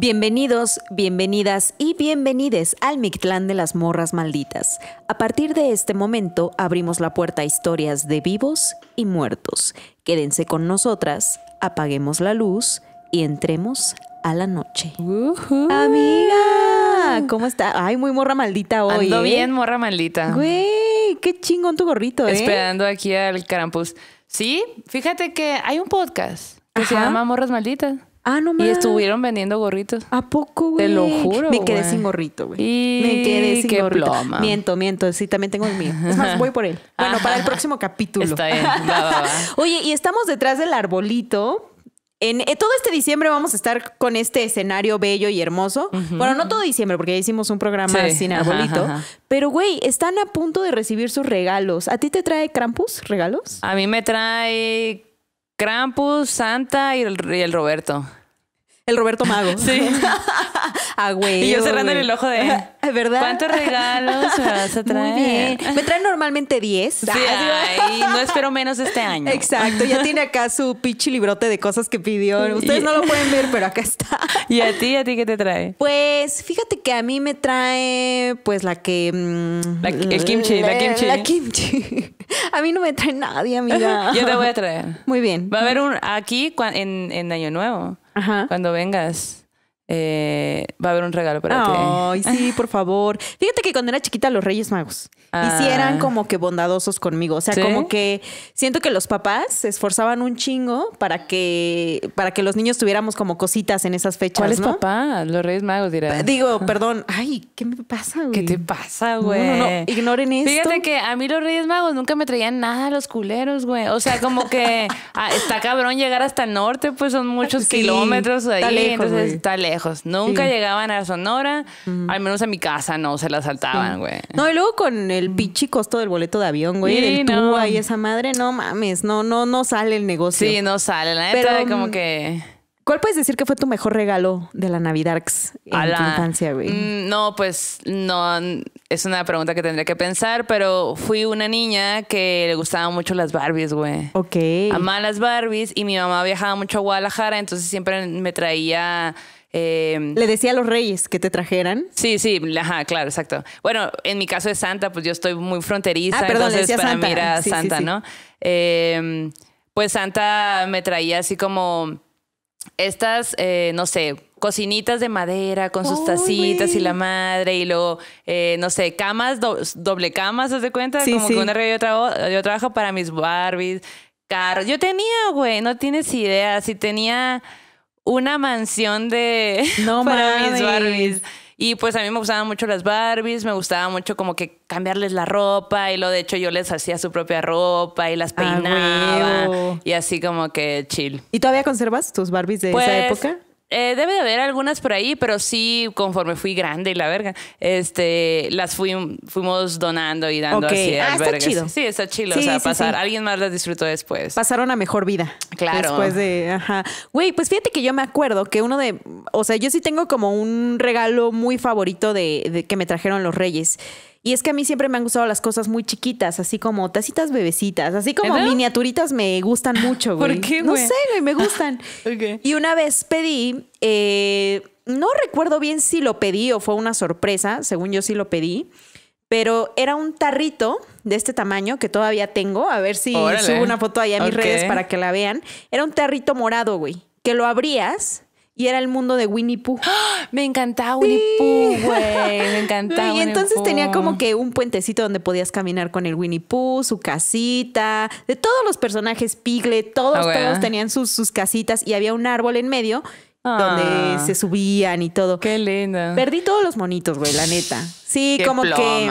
Bienvenidos, bienvenidas y bienvenides al Mictlán de las Morras Malditas. A partir de este momento abrimos la puerta a historias de vivos y muertos. Quédense con nosotras, apaguemos la luz y entremos a la noche. Amiga, ¿cómo está? Ay, muy morra maldita hoy. Ando ¿eh? bien, morra maldita. Güey, qué chingón tu gorrito, ¿eh? Esperando aquí al Carampus. Sí, fíjate que hay un podcast que se llama Morras Malditas. Ah, no mames. Y estuvieron vendiendo gorritos. ¿A poco, güey? Te lo juro. Me quedé sin gorrito, güey. Me quedé sin Ploma. Miento, miento. Sí, también tengo el mío. Es más, voy por él. Bueno, para el próximo capítulo. Está bien. Oye, y estamos detrás del arbolito. En, eh, todo este diciembre vamos a estar con este escenario bello y hermoso. Bueno, no todo diciembre, porque ya hicimos un programa sin arbolito. Pero, güey, están a punto de recibir sus regalos. ¿A ti te trae Krampus regalos? A mí me trae Krampus, Santa y el, Roberto. El Roberto Mago. Sí. güey. Y yo cerrando el ojo de. ¿Verdad? ¿Cuántos regalos vas a traer? Me traen normalmente 10. Sí, ah, no espero menos este año. Exacto. Ya tiene acá su pinche librote de cosas que pidió. Ustedes no lo pueden ver, pero acá está. ¿Y a ti? ¿A ti qué te trae? Pues fíjate que a mí me trae, pues la que. Mm, el kimchi, la, kimchi. La kimchi. A mí no me trae nadie, amiga. Yo te voy a traer. Muy bien. Va a haber un aquí en, en Año Nuevo. Ajá. Cuando vengas. Eh, va a haber un regalo para ti. Ay, sí, por favor. Fíjate que cuando era chiquita los Reyes Magos ah. hicieran como que bondadosos conmigo, o sea, como que siento que los papás se esforzaban un chingo para que para que los niños tuviéramos como cositas en esas fechas, ¿Cuál es papá? Los Reyes Magos dirán. Digo, perdón. Ay, ¿qué me pasa, güey? ¿Qué te pasa, güey? No, no, no. ignoren esto. Fíjate que a mí los Reyes Magos nunca me traían nada los culeros, güey. O sea, como que ah, está cabrón llegar hasta el norte, pues son muchos kilómetros ahí, entonces está lejos Nunca llegaban a Sonora, al menos a mi casa no se la saltaban, güey. No, y luego con el bichi costo del boleto de avión, güey, sí, el no. y esa madre, no mames, no, no, no sale el negocio. Sí, no sale, la neta, de como mm, que... ¿Cuál puedes decir que fue tu mejor regalo de la Navidad en a la... infancia, güey? Mm, no, pues no, es una pregunta que tendría que pensar, pero fui una niña que le gustaban mucho las Barbies, güey. Ok. Amaba las Barbies y mi mamá viajaba mucho a Guadalajara, entonces siempre me traía Em, le decía a los reyes que te trajeran. Sí, sí, ajá, claro, exacto. Bueno, en mi caso de Santa, pues yo estoy muy fronteriza, ah, perdón, entonces para Santa. mí era Santa, ¿no? Em, pues Santa me traía así como estas, eh, no sé, cocinitas de madera con sus tacitas y la madre y luego, eh, no sé, camas, doble camas, ¿te de cuenta? Como que una yo, yo trabajo para mis Barbies, carros. Yo tenía, güey, no tienes idea, si tenía una mansión de para Barbies. Y pues a mí me gustaban mucho las Barbies, me gustaba mucho como que cambiarles la ropa y lo de hecho yo les hacía su propia ropa y las ah, peinaba y así como que chill. ¿Y todavía conservas tus Barbies de esa pues, época? Eh, debe de haber algunas por ahí, pero sí, conforme fui grande y la verga, este, las fuimos donando y dando okay. así ah, Está chido. Sí, está chido. o sea, pasar. Alguien más las disfrutó después. Pasaron a mejor vida. Claro. Después de. Ajá. Güey, pues fíjate que yo me acuerdo que uno de. O sea, yo sí tengo como un regalo muy favorito de que me trajeron los Reyes. Y es que a mí siempre me han gustado las cosas muy chiquitas, así como tacitas bebecitas, así como miniaturitas me gustan mucho, güey. ¿Por qué, No sé, güey, me gustan. Y una vez pedí, eh, no recuerdo bien si lo pedí o fue una sorpresa, según yo sí lo pedí, pero era un tarrito de este tamaño que todavía tengo, a ver si subo una foto ahí a mis redes para que la vean. Era un tarrito morado, güey, que lo abrías y era el mundo de Winnie Pooh. ¡Ah! Me encantaba Winnie Pooh, güey. Me encantaba. Y entonces tenía como que un puentecito donde podías caminar con el Winnie Pooh, su casita, de todos los personajes Piglet, todos, ah, todos tenían sus, casitas y había un árbol en medio donde ah. se subían y todo. Qué linda. Perdí todos los monitos, güey, la neta. Sí, como que.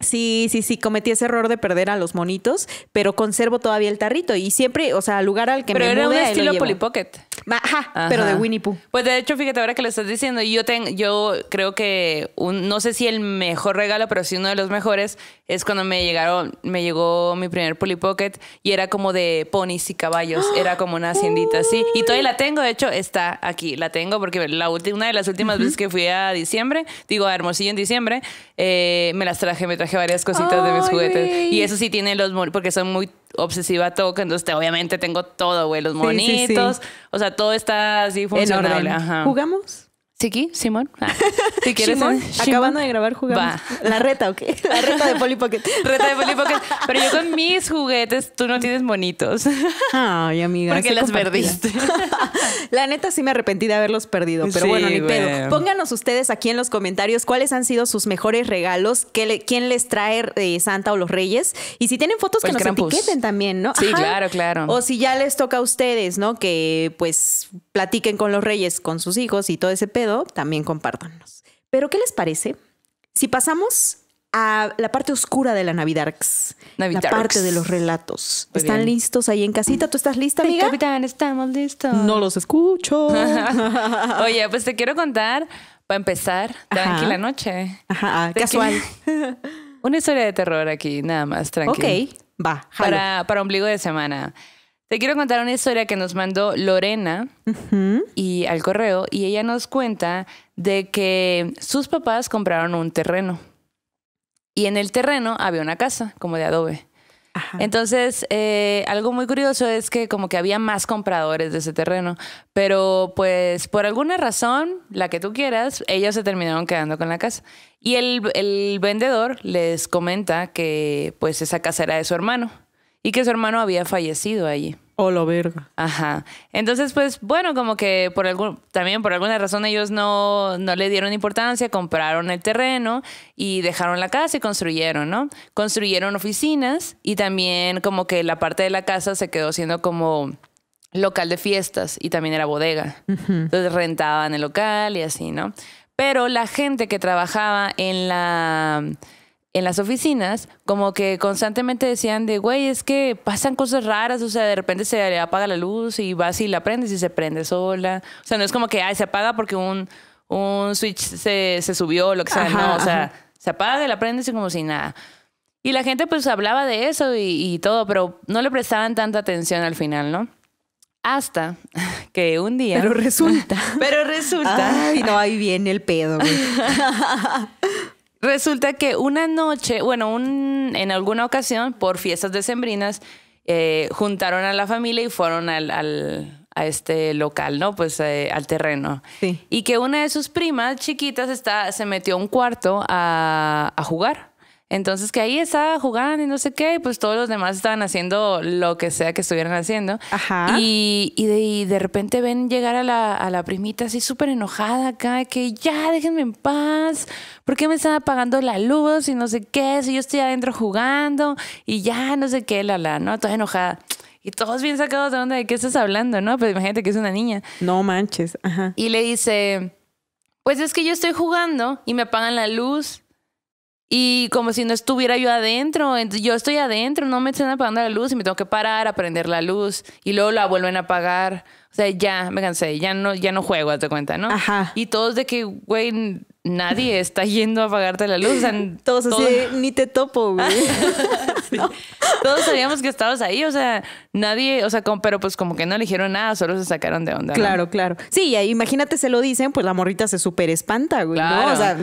Sí, sí, sí, cometí ese error de perder a los monitos, pero conservo todavía el tarrito y siempre, o sea, al lugar al que me me Pero era un estilo Polly Pocket. Ajá, pero de Winnie Pooh. Pues de hecho, fíjate ahora que lo estás diciendo, yo, tengo yo creo que un, no sé si el mejor regalo, pero sí uno de los mejores es cuando me llegaron, me llegó mi primer Polly Pocket y era como de ponis y caballos, era como una haciendita así. Y todavía la tengo, de hecho, está aquí, la tengo porque la una de las últimas veces que fui a diciembre, digo a Hermosillo en diciembre, eh, me las traje, me traje varias cositas de mis juguetes. Y eso sí tiene los, porque son muy obsesiva toca, entonces obviamente tengo todo, güey, los monitos, o sea, todo está así funcional. ¿Jugamos? Chiqui, Simón. Ah, si quieres. Simón, acabando de grabar jugamos. La reta, ¿ok? La reta de Polly Reta de Polly Pero yo con mis juguetes, tú no tienes bonitos. Ay, amiga. Porque las perdiste. La neta sí me arrepentí de haberlos perdido, pero bueno, ni pedo. Pónganos ustedes aquí en los comentarios cuáles han sido sus mejores regalos, quién les trae eh, Santa o los Reyes. Y si tienen fotos que nos etiqueten también, ¿no? Sí, claro, claro. O si ya les toca a ustedes, ¿no? Que pues platiquen con los Reyes, con sus hijos y todo ese pedo también compártanos. Pero, ¿qué les parece si pasamos a la parte oscura de la Navidad, la parte de los relatos. ¿Están listos ahí en casita? ¿Tú estás lista, amiga? capitán, estamos listos. No los escucho. Oye, pues te quiero contar, para empezar, tranquila noche. casual. Una historia de terror aquí, nada más, tranquila. Ok, va. Para, para ombligo de semana. Te quiero contar una historia que nos mandó Lorena y al correo y ella nos cuenta de que sus papás compraron un terreno y en el terreno había una casa como de adobe. Entonces, eh, algo muy curioso es que como que había más compradores de ese terreno, pero pues por alguna razón, la que tú quieras, ellos se terminaron quedando con la casa. Y el, el vendedor les comenta que pues esa casa era de su hermano y que su hermano había fallecido allí. O oh, lo verga. Ajá. Entonces, pues bueno, como que por algún, también por alguna razón ellos no, no le dieron importancia, compraron el terreno y dejaron la casa y construyeron, ¿no? Construyeron oficinas y también como que la parte de la casa se quedó siendo como local de fiestas y también era bodega. Entonces rentaban el local y así, ¿no? Pero la gente que trabajaba en la en las oficinas, como que constantemente decían de, güey, es que pasan cosas raras, o sea, de repente se apaga la luz y vas y la prendes y se prende sola. O sea, no es como que, ay, se apaga porque un, un switch se, se subió o lo que sea, no, o sea, se apaga y la prendes y como si nada. Y la gente pues hablaba de eso y, todo, pero no le prestaban tanta atención al final, ¿no? Hasta que un día. Pero resulta. pero resulta. y no, ahí viene el pedo, güey. Resulta que una noche, bueno, un, en alguna ocasión, por fiestas decembrinas, eh, juntaron a la familia y fueron al, a este local, ¿no? Pues eh, al terreno. Sí. Y que una de sus primas chiquitas está, se metió a un cuarto a, a jugar. Entonces que ahí estaba jugando y no sé qué, y pues todos los demás estaban haciendo lo que sea que estuvieran haciendo. Ajá. Y, de, repente ven llegar a la, a la primita así súper enojada acá, que ya déjenme en paz, ¿por qué me están apagando la luz y no sé qué? Si yo estoy adentro jugando y ya no sé qué, la la, ¿no? Toda enojada y todos bien sacados de onda de qué estás hablando, ¿no? Pues imagínate que es una niña. No manches, ajá. Y le dice, pues es que yo estoy jugando y me apagan la luz y como si no estuviera yo adentro, yo estoy adentro, no me están apagando la luz y me tengo que parar a prender la luz y luego la vuelven a apagar. O sea, ya me cansé, ya no, ya no juego, cuenta, ¿no? Ajá. Y todos de que, güey, nadie está yendo a apagarte la luz. O todos así, ni te topo, güey. Todos sabíamos que estabas ahí, o sea, nadie, o sea, pero pues como que no eligieron nada, solo se sacaron de onda. Claro, claro. Sí, imagínate, se lo dicen, pues la morrita se súper espanta, güey, ¿no? O sea,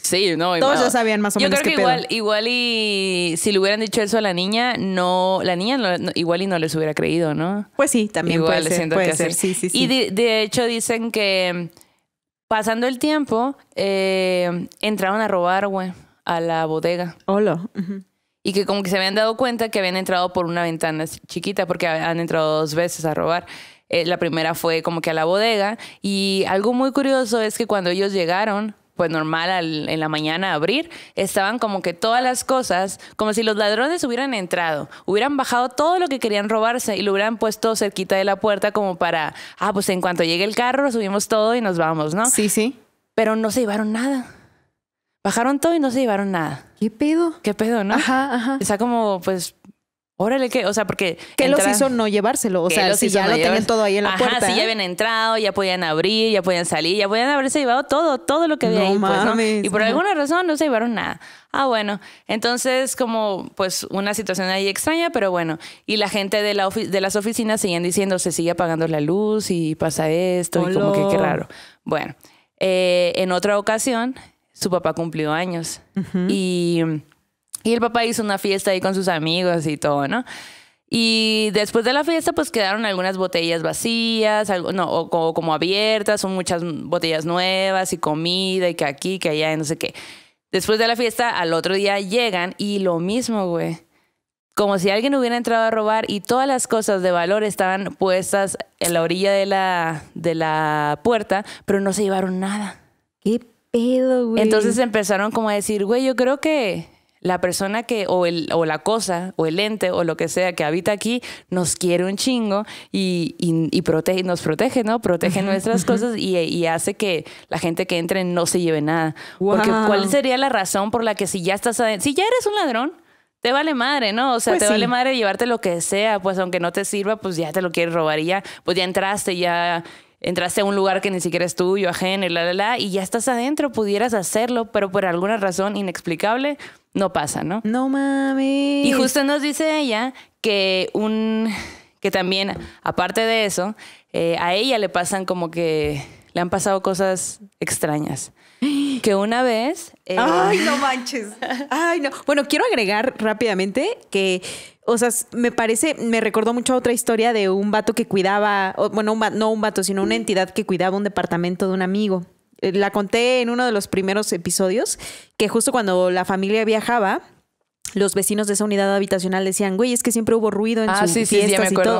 sí, no. Todos ya sabían más o Yo creo que igual, igual y si le hubieran dicho eso a la niña, no, la niña igual y no les hubiera creído, ¿no? Pues sí, también igual, puede ser, siento Sí, sí, sí. Y de hecho dicen que Pasando el tiempo, eh, entraron a robar, güey, a la bodega. Hola. Y que como que se habían dado cuenta que habían entrado por una ventana chiquita, porque han entrado dos veces a robar. Eh, la primera fue como que a la bodega. Y algo muy curioso es que cuando ellos llegaron, pues normal en la mañana abrir, estaban como que todas las cosas, como si los ladrones hubieran entrado, hubieran bajado todo lo que querían robarse y lo hubieran puesto cerquita de la puerta como para, ah, pues en cuanto llegue el carro, subimos todo y nos vamos, ¿no? Sí, sí. Pero no se llevaron nada. Bajaron todo y no se llevaron nada. ¿Qué pedo? ¿Qué pedo, no? Ajá, ajá. Está como, pues, Órale, que, o sea, porque. ¿Qué los hizo no llevárselo? O sea, si ya lo tenían todo ahí en la Ajá, puerta. si ya habían entrado, ya podían abrir, ya podían salir, ya podían haberse llevado todo, todo lo que había ahí. pues, Y por alguna razón no se llevaron nada. Ah, bueno. Entonces, como, pues, una situación ahí extraña, pero bueno. Y la gente de, la de las oficinas seguían diciendo, se sigue apagando la luz y pasa esto, y como que qué raro. Bueno, eh, en otra ocasión, su papá cumplió años. Y y el papá hizo una fiesta ahí con sus amigos y todo, ¿no? Y después de la fiesta, pues quedaron algunas botellas vacías, no, o, como abiertas, son muchas botellas nuevas y comida y que aquí, que allá, no sé qué. Después de la fiesta, al otro día llegan y lo mismo, güey. Como si alguien hubiera entrado a robar y todas las cosas de valor estaban puestas en la orilla de la, de la puerta, pero no se llevaron nada. ¿Qué pedo, güey? Entonces empezaron como a decir, güey, yo creo que la persona que, o, el, o la cosa, o el ente, o lo que sea que habita aquí, nos quiere un chingo y, y, nos protege, ¿no? Protege nuestras cosas y, hace que la gente que entre no se lleve nada. Porque ¿cuál sería la razón por la que si ya estás adentro, si ya eres un ladrón, te vale madre, ¿no? O sea, pues te vale madre llevarte lo que sea, pues aunque no te sirva, pues ya te lo quieres robar y ya, pues ya entraste, ya entraste a un lugar que ni siquiera es tuyo, ajeno, la, la, la, y ya estás adentro, pudieras hacerlo, pero por alguna razón inexplicable no pasa, ¿no? No mami. Y justo nos dice ella que un, que también, aparte de eso, eh, a ella le pasan como que le han pasado cosas extrañas. Que una vez... Eh, Ay, no manches. Ay, no. Bueno, quiero agregar rápidamente que o sea, me parece, me recordó mucho a otra historia de un vato que cuidaba, bueno, no un vato, sino una entidad que cuidaba un departamento de un amigo. Eh, la conté en uno de los primeros episodios, que justo cuando la familia viajaba, los vecinos de esa unidad habitacional decían, güey, es que siempre hubo ruido en ah, sus sí, sí,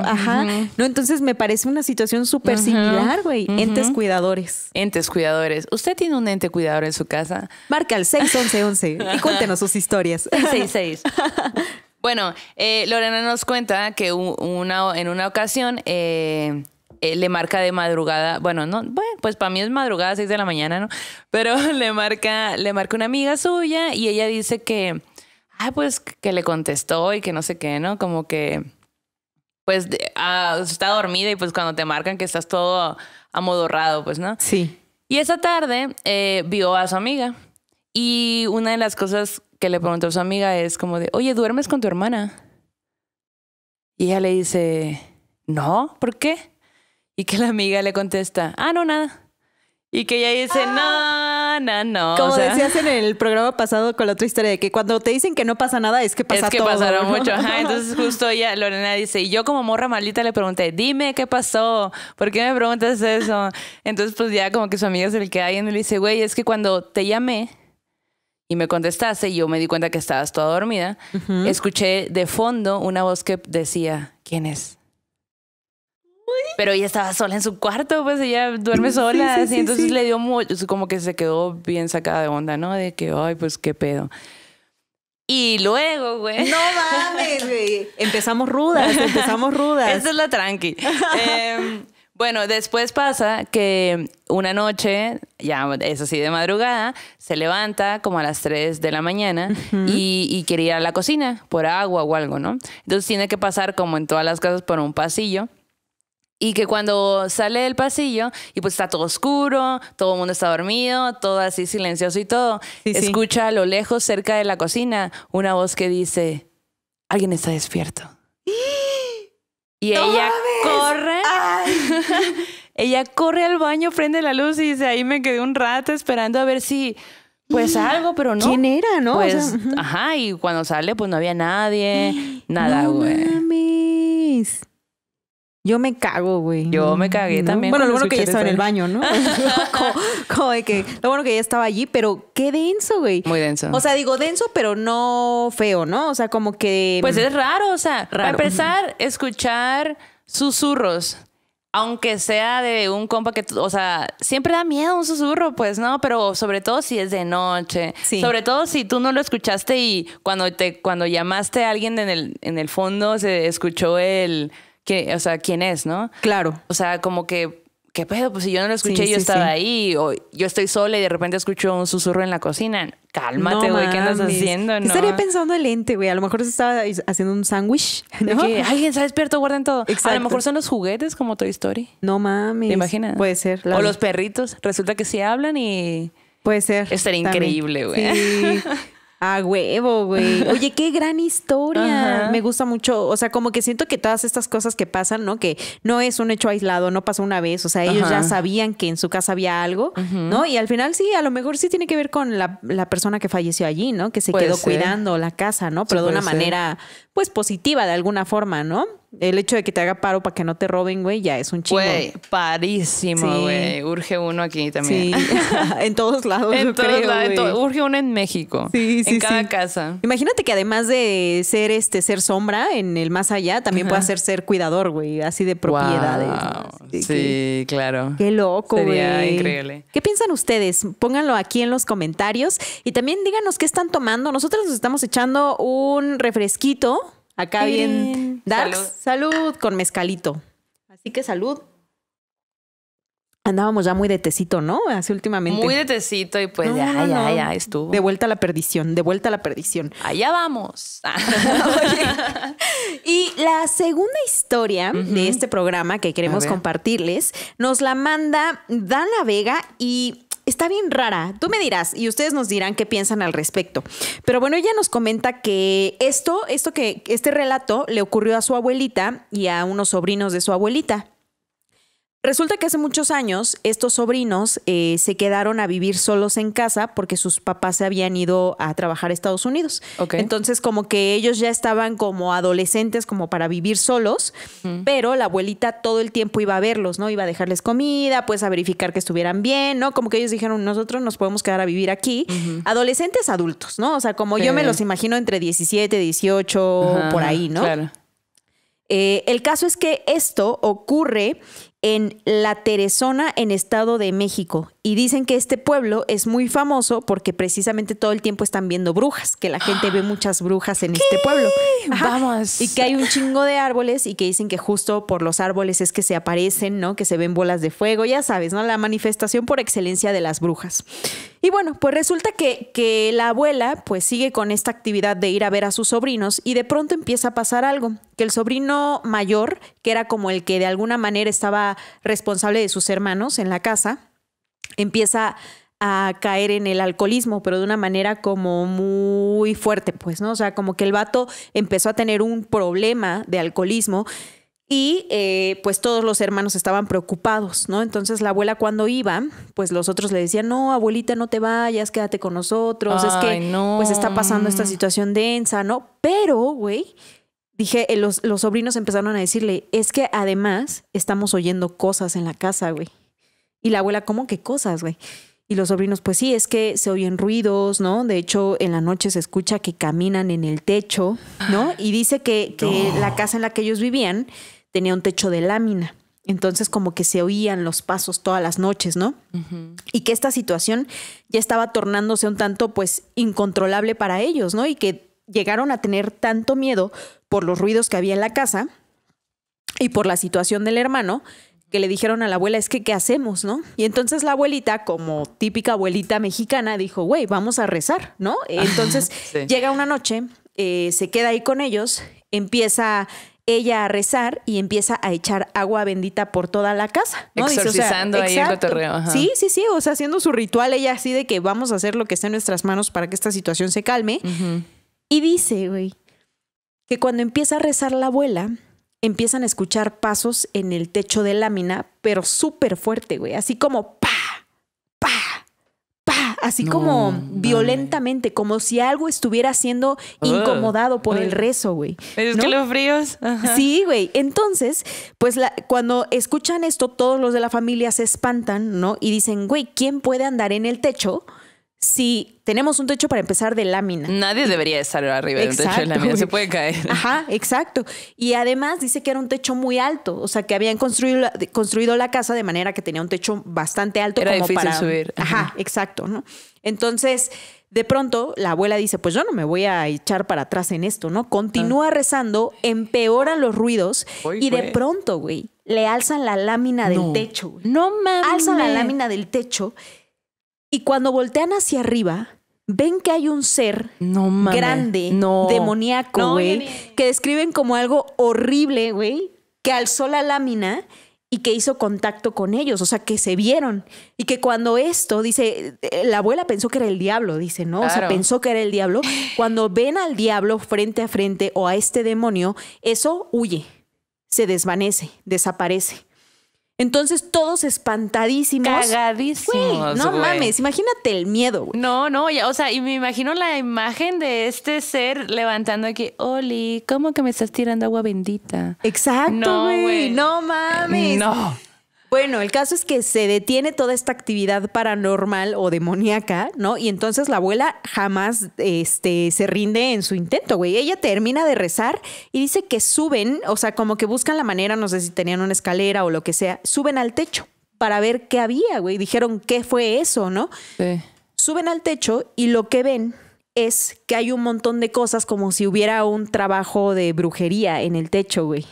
Ajá. No, entonces me parece una situación súper similar, güey. Entes cuidadores. Entes cuidadores. ¿Usted tiene un ente cuidador en su casa? Marca al 6111 y cuéntenos sus historias. 66. Bueno, eh, Lorena nos cuenta que una, en una ocasión eh, eh, le marca de madrugada, bueno, no, pues para mí es madrugada, 6 de la mañana, ¿no? Pero le marca, le marca una amiga suya y ella dice que, ah, pues que le contestó y que no sé qué, ¿no? Como que, pues, ah, está dormida y pues cuando te marcan que estás todo amodorrado, pues, ¿no? Sí. Y esa tarde vio a su amiga y una de las cosas que le preguntó a su amiga es como de, oye, ¿duermes con tu hermana? Y ella le dice, no, ¿por qué? Y que la amiga le contesta, ah, no, nada. Y que ella dice, no, ah. no, no. Como decías en el programa pasado con la otra historia de que cuando te dicen que no pasa nada es que pasa todo. que pasaron mucho. entonces justo ella, Lorena dice, y yo como morra maldita le pregunté, dime qué pasó, ¿por qué me preguntas eso? Entonces pues ya como que su amiga se le queda y le dice, güey, es que cuando te llamé, y me contestaste y yo me di cuenta que estabas toda dormida, escuché de fondo una voz que decía, ¿quién es? Pero ella estaba sola en su cuarto, pues ella duerme sola, sí, así, entonces le dio mucho, como que se quedó bien sacada de onda, ¿no? De que, ay, pues qué pedo. Y luego, güey. No mames, güey. empezamos rudas, empezamos rudas. Esa es la tranqui. eh, bueno, después pasa que una noche, ya es así de madrugada, se levanta como a las 3 de la mañana y, quiere ir a la cocina por agua o algo, ¿no? Entonces tiene que pasar como en todas las casas por un pasillo. Y que cuando sale del pasillo y pues está todo oscuro, todo el mundo está dormido, todo así silencioso y todo, escucha a lo lejos cerca de la cocina una voz que dice, alguien está despierto. ¡Ah! Y ella corre. ella corre al baño, prende la luz y dice, ahí me quedé un rato esperando a ver si pues mm. algo, pero no. ¿Quién era, no? Pues, ajá. y cuando sale, pues no había nadie, nada, güey. Yo me cago, güey. Yo me cagué también. Bueno, lo bueno que ya estaba en el baño, ¿no? lo bueno que ya estaba allí, pero qué denso, güey. Muy denso. O sea, digo denso, pero no feo, ¿no? O sea, como que. Pues es raro, o sea, raro. para empezar, escuchar susurros. Aunque sea de un compa que, o sea, siempre da miedo un susurro, pues, ¿no? Pero sobre todo si es de noche. Sí. Sobre todo si tú no lo escuchaste y cuando te, cuando llamaste a alguien en el, en el fondo se escuchó el o sea, quién es, ¿no? Claro. O sea, como que, ¿qué pedo? Pues si yo no lo escuché, yo estaba ahí, o yo estoy sola y de repente escucho un susurro en la cocina. Cálmate, güey, ¿qué andas haciendo? Estaría pensando el ente, güey. A lo mejor se estaba haciendo un sándwich. ¿Alguien se ha despierto, guarden todo. A lo mejor son los juguetes como Toy Story. No mames. ¿Te imaginas? Puede ser. o los perritos. Resulta que sí hablan y. Puede ser. Estaría increíble, güey. Sí. A huevo, güey. Oye, qué gran historia. Me gusta mucho. O sea, como que siento que todas estas cosas que pasan, ¿no? Que no es un hecho aislado, no pasó una vez. O sea, ellos ya sabían que en su casa había algo, ¿no? Y al final sí, a lo mejor sí tiene que ver con la, persona que falleció allí, ¿no? Que se quedó cuidando la casa, ¿no? Pero de una manera, pues, positiva de alguna forma, ¿no? El hecho de que te haga paro para que no te roben, güey, ya es un chingo. Güey, parísimo, güey. Urge uno aquí también. Sí. en todos lados. En todos lados. urge uno en México. Sí, sí. En cada casa. Imagínate que además de ser este ser sombra en el más allá, también puede ser ser cuidador, güey, así de propiedades. Wow. sí, claro. Qué loco, güey. Sería increíble. ¿Qué piensan ustedes? Pónganlo aquí en los comentarios y también díganos qué están tomando. Nosotros nos estamos echando un refresquito Acá bien, darks. Salud. con mezcalito. Así que salud. Andábamos ya muy de tecito, ¿no? Hace últimamente. Muy de tecito y pues ya, ya, ya estuvo. De vuelta a la perdición, de vuelta a la perdición. Allá vamos. y la segunda historia de este programa que queremos compartirles nos la manda Dana Vega y está bien rara. Tú me dirás y ustedes nos dirán qué piensan al respecto. Pero bueno, ella nos comenta que esto, esto que este relato le ocurrió a su abuelita y a unos sobrinos de su abuelita. Resulta que hace muchos años estos sobrinos eh, se quedaron a vivir solos en casa porque sus papás se habían ido a trabajar a Estados Unidos. Entonces como que ellos ya estaban como adolescentes como para vivir solos, pero la abuelita todo el tiempo iba a verlos, ¿no? Iba a dejarles comida, pues a verificar que estuvieran bien, ¿no? Como que ellos dijeron, nosotros nos podemos quedar a vivir aquí. Adolescentes adultos, ¿no? O sea, como yo me los imagino entre 17, 18, por ahí, ¿no? Claro. Eh, el caso es que esto ocurre en La Teresona, en Estado de México. Y dicen que este pueblo es muy famoso porque precisamente todo el tiempo están viendo brujas, que la gente ve muchas brujas en este pueblo. Vamos. Y que hay un chingo de árboles y que dicen que justo por los árboles es que se aparecen, ¿no? Que se ven bolas de fuego, ya sabes, ¿no? La manifestación por excelencia de las brujas. Y bueno, pues resulta que, que la abuela pues sigue con esta actividad de ir a ver a sus sobrinos y de pronto empieza a pasar algo, que el sobrino mayor, que era como el que de alguna manera estaba responsable de sus hermanos en la casa, empieza a caer en el alcoholismo, pero de una manera como muy fuerte, pues, ¿no? O sea, como que el vato empezó a tener un problema de alcoholismo y eh, pues todos los hermanos estaban preocupados, ¿no? Entonces la abuela cuando iba, pues los otros le decían, no, abuelita, no te vayas, quédate con nosotros, es que pues está pasando esta situación densa, ¿no? Pero, güey, dije, eh, los, los sobrinos empezaron a decirle, es que además estamos oyendo cosas en la casa, güey. Y la abuela, ¿cómo qué cosas, güey? Y los sobrinos, pues sí, es que se oyen ruidos, ¿no? De hecho, en la noche se escucha que caminan en el techo, ¿no? Ah. Y dice que, la casa en la que ellos vivían tenía un techo de lámina. Entonces como que se oían los pasos todas las noches, ¿no? Y que esta situación ya estaba tornándose un tanto pues incontrolable para ellos, ¿no? Y que llegaron a tener tanto miedo por los ruidos que había en la casa y por la situación del hermano que le dijeron a la abuela, es que, ¿qué hacemos, no? Y entonces la abuelita, como típica abuelita mexicana, dijo, güey, vamos a rezar, ¿no? Entonces llega una noche, eh, se queda ahí con ellos, empieza ella a rezar y empieza a echar agua bendita por toda la casa. ¿no? Exorcizando ahí el Sí, sí, sí. O sea, haciendo su ritual ella así de que vamos a hacer lo que esté en nuestras manos para que esta situación se calme. Y dice, güey, que cuando empieza a rezar la abuela, empiezan a escuchar pasos en el techo de lámina, pero súper fuerte, güey, así como pa, pa, pa, así como violentamente, como si algo estuviera siendo incomodado por el rezo, güey. fríos. Sí, güey. Entonces, pues la, cuando escuchan esto, todos los de la familia se espantan, ¿no? Y dicen, güey, ¿quién puede andar en el techo? si tenemos un techo para empezar de lámina. Nadie debería estar arriba de un techo de lámina, se puede caer. Ajá, exacto. Y además dice que era un techo muy alto, o sea, que habían construido, construido la casa de manera que tenía un techo bastante alto. Era difícil para... subir. Ajá, exacto, ¿no? Entonces, de pronto, la abuela dice, pues yo no me voy a echar para atrás en esto, ¿no? Continúa ah. rezando, empeoran los ruidos y de pronto, güey, le alzan la lámina del techo. No mames. Alzan la lámina del techo y cuando voltean hacia arriba, ven que hay un ser grande, demoníaco, que describen como algo horrible, güey, que alzó la lámina y que hizo contacto con ellos, o sea, que se vieron. Y que cuando esto, dice, eh, la abuela pensó que era el diablo, dice, ¿no? O sea, pensó que era el diablo. Cuando ven al diablo frente a frente o a este demonio, eso huye, se desvanece, desaparece. Entonces todos espantadísimos. Cagadísimos. no mames, imagínate el miedo, güey. No, no, ya, o sea, y me imagino la imagen de este ser levantando aquí, Oli, ¿cómo que me estás tirando agua bendita? Exacto, no, No mames. No. Bueno, el caso es que se detiene toda esta actividad paranormal o demoníaca, ¿no? Y entonces la abuela jamás este, se rinde en su intento, güey. Ella termina de rezar y dice que suben, o sea, como que buscan la manera, no sé si tenían una escalera o lo que sea, suben al techo para ver qué había, güey. Dijeron, ¿qué fue eso, no? Sí. Suben al techo y lo que ven es que hay un montón de cosas como si hubiera un trabajo de brujería en el techo, güey.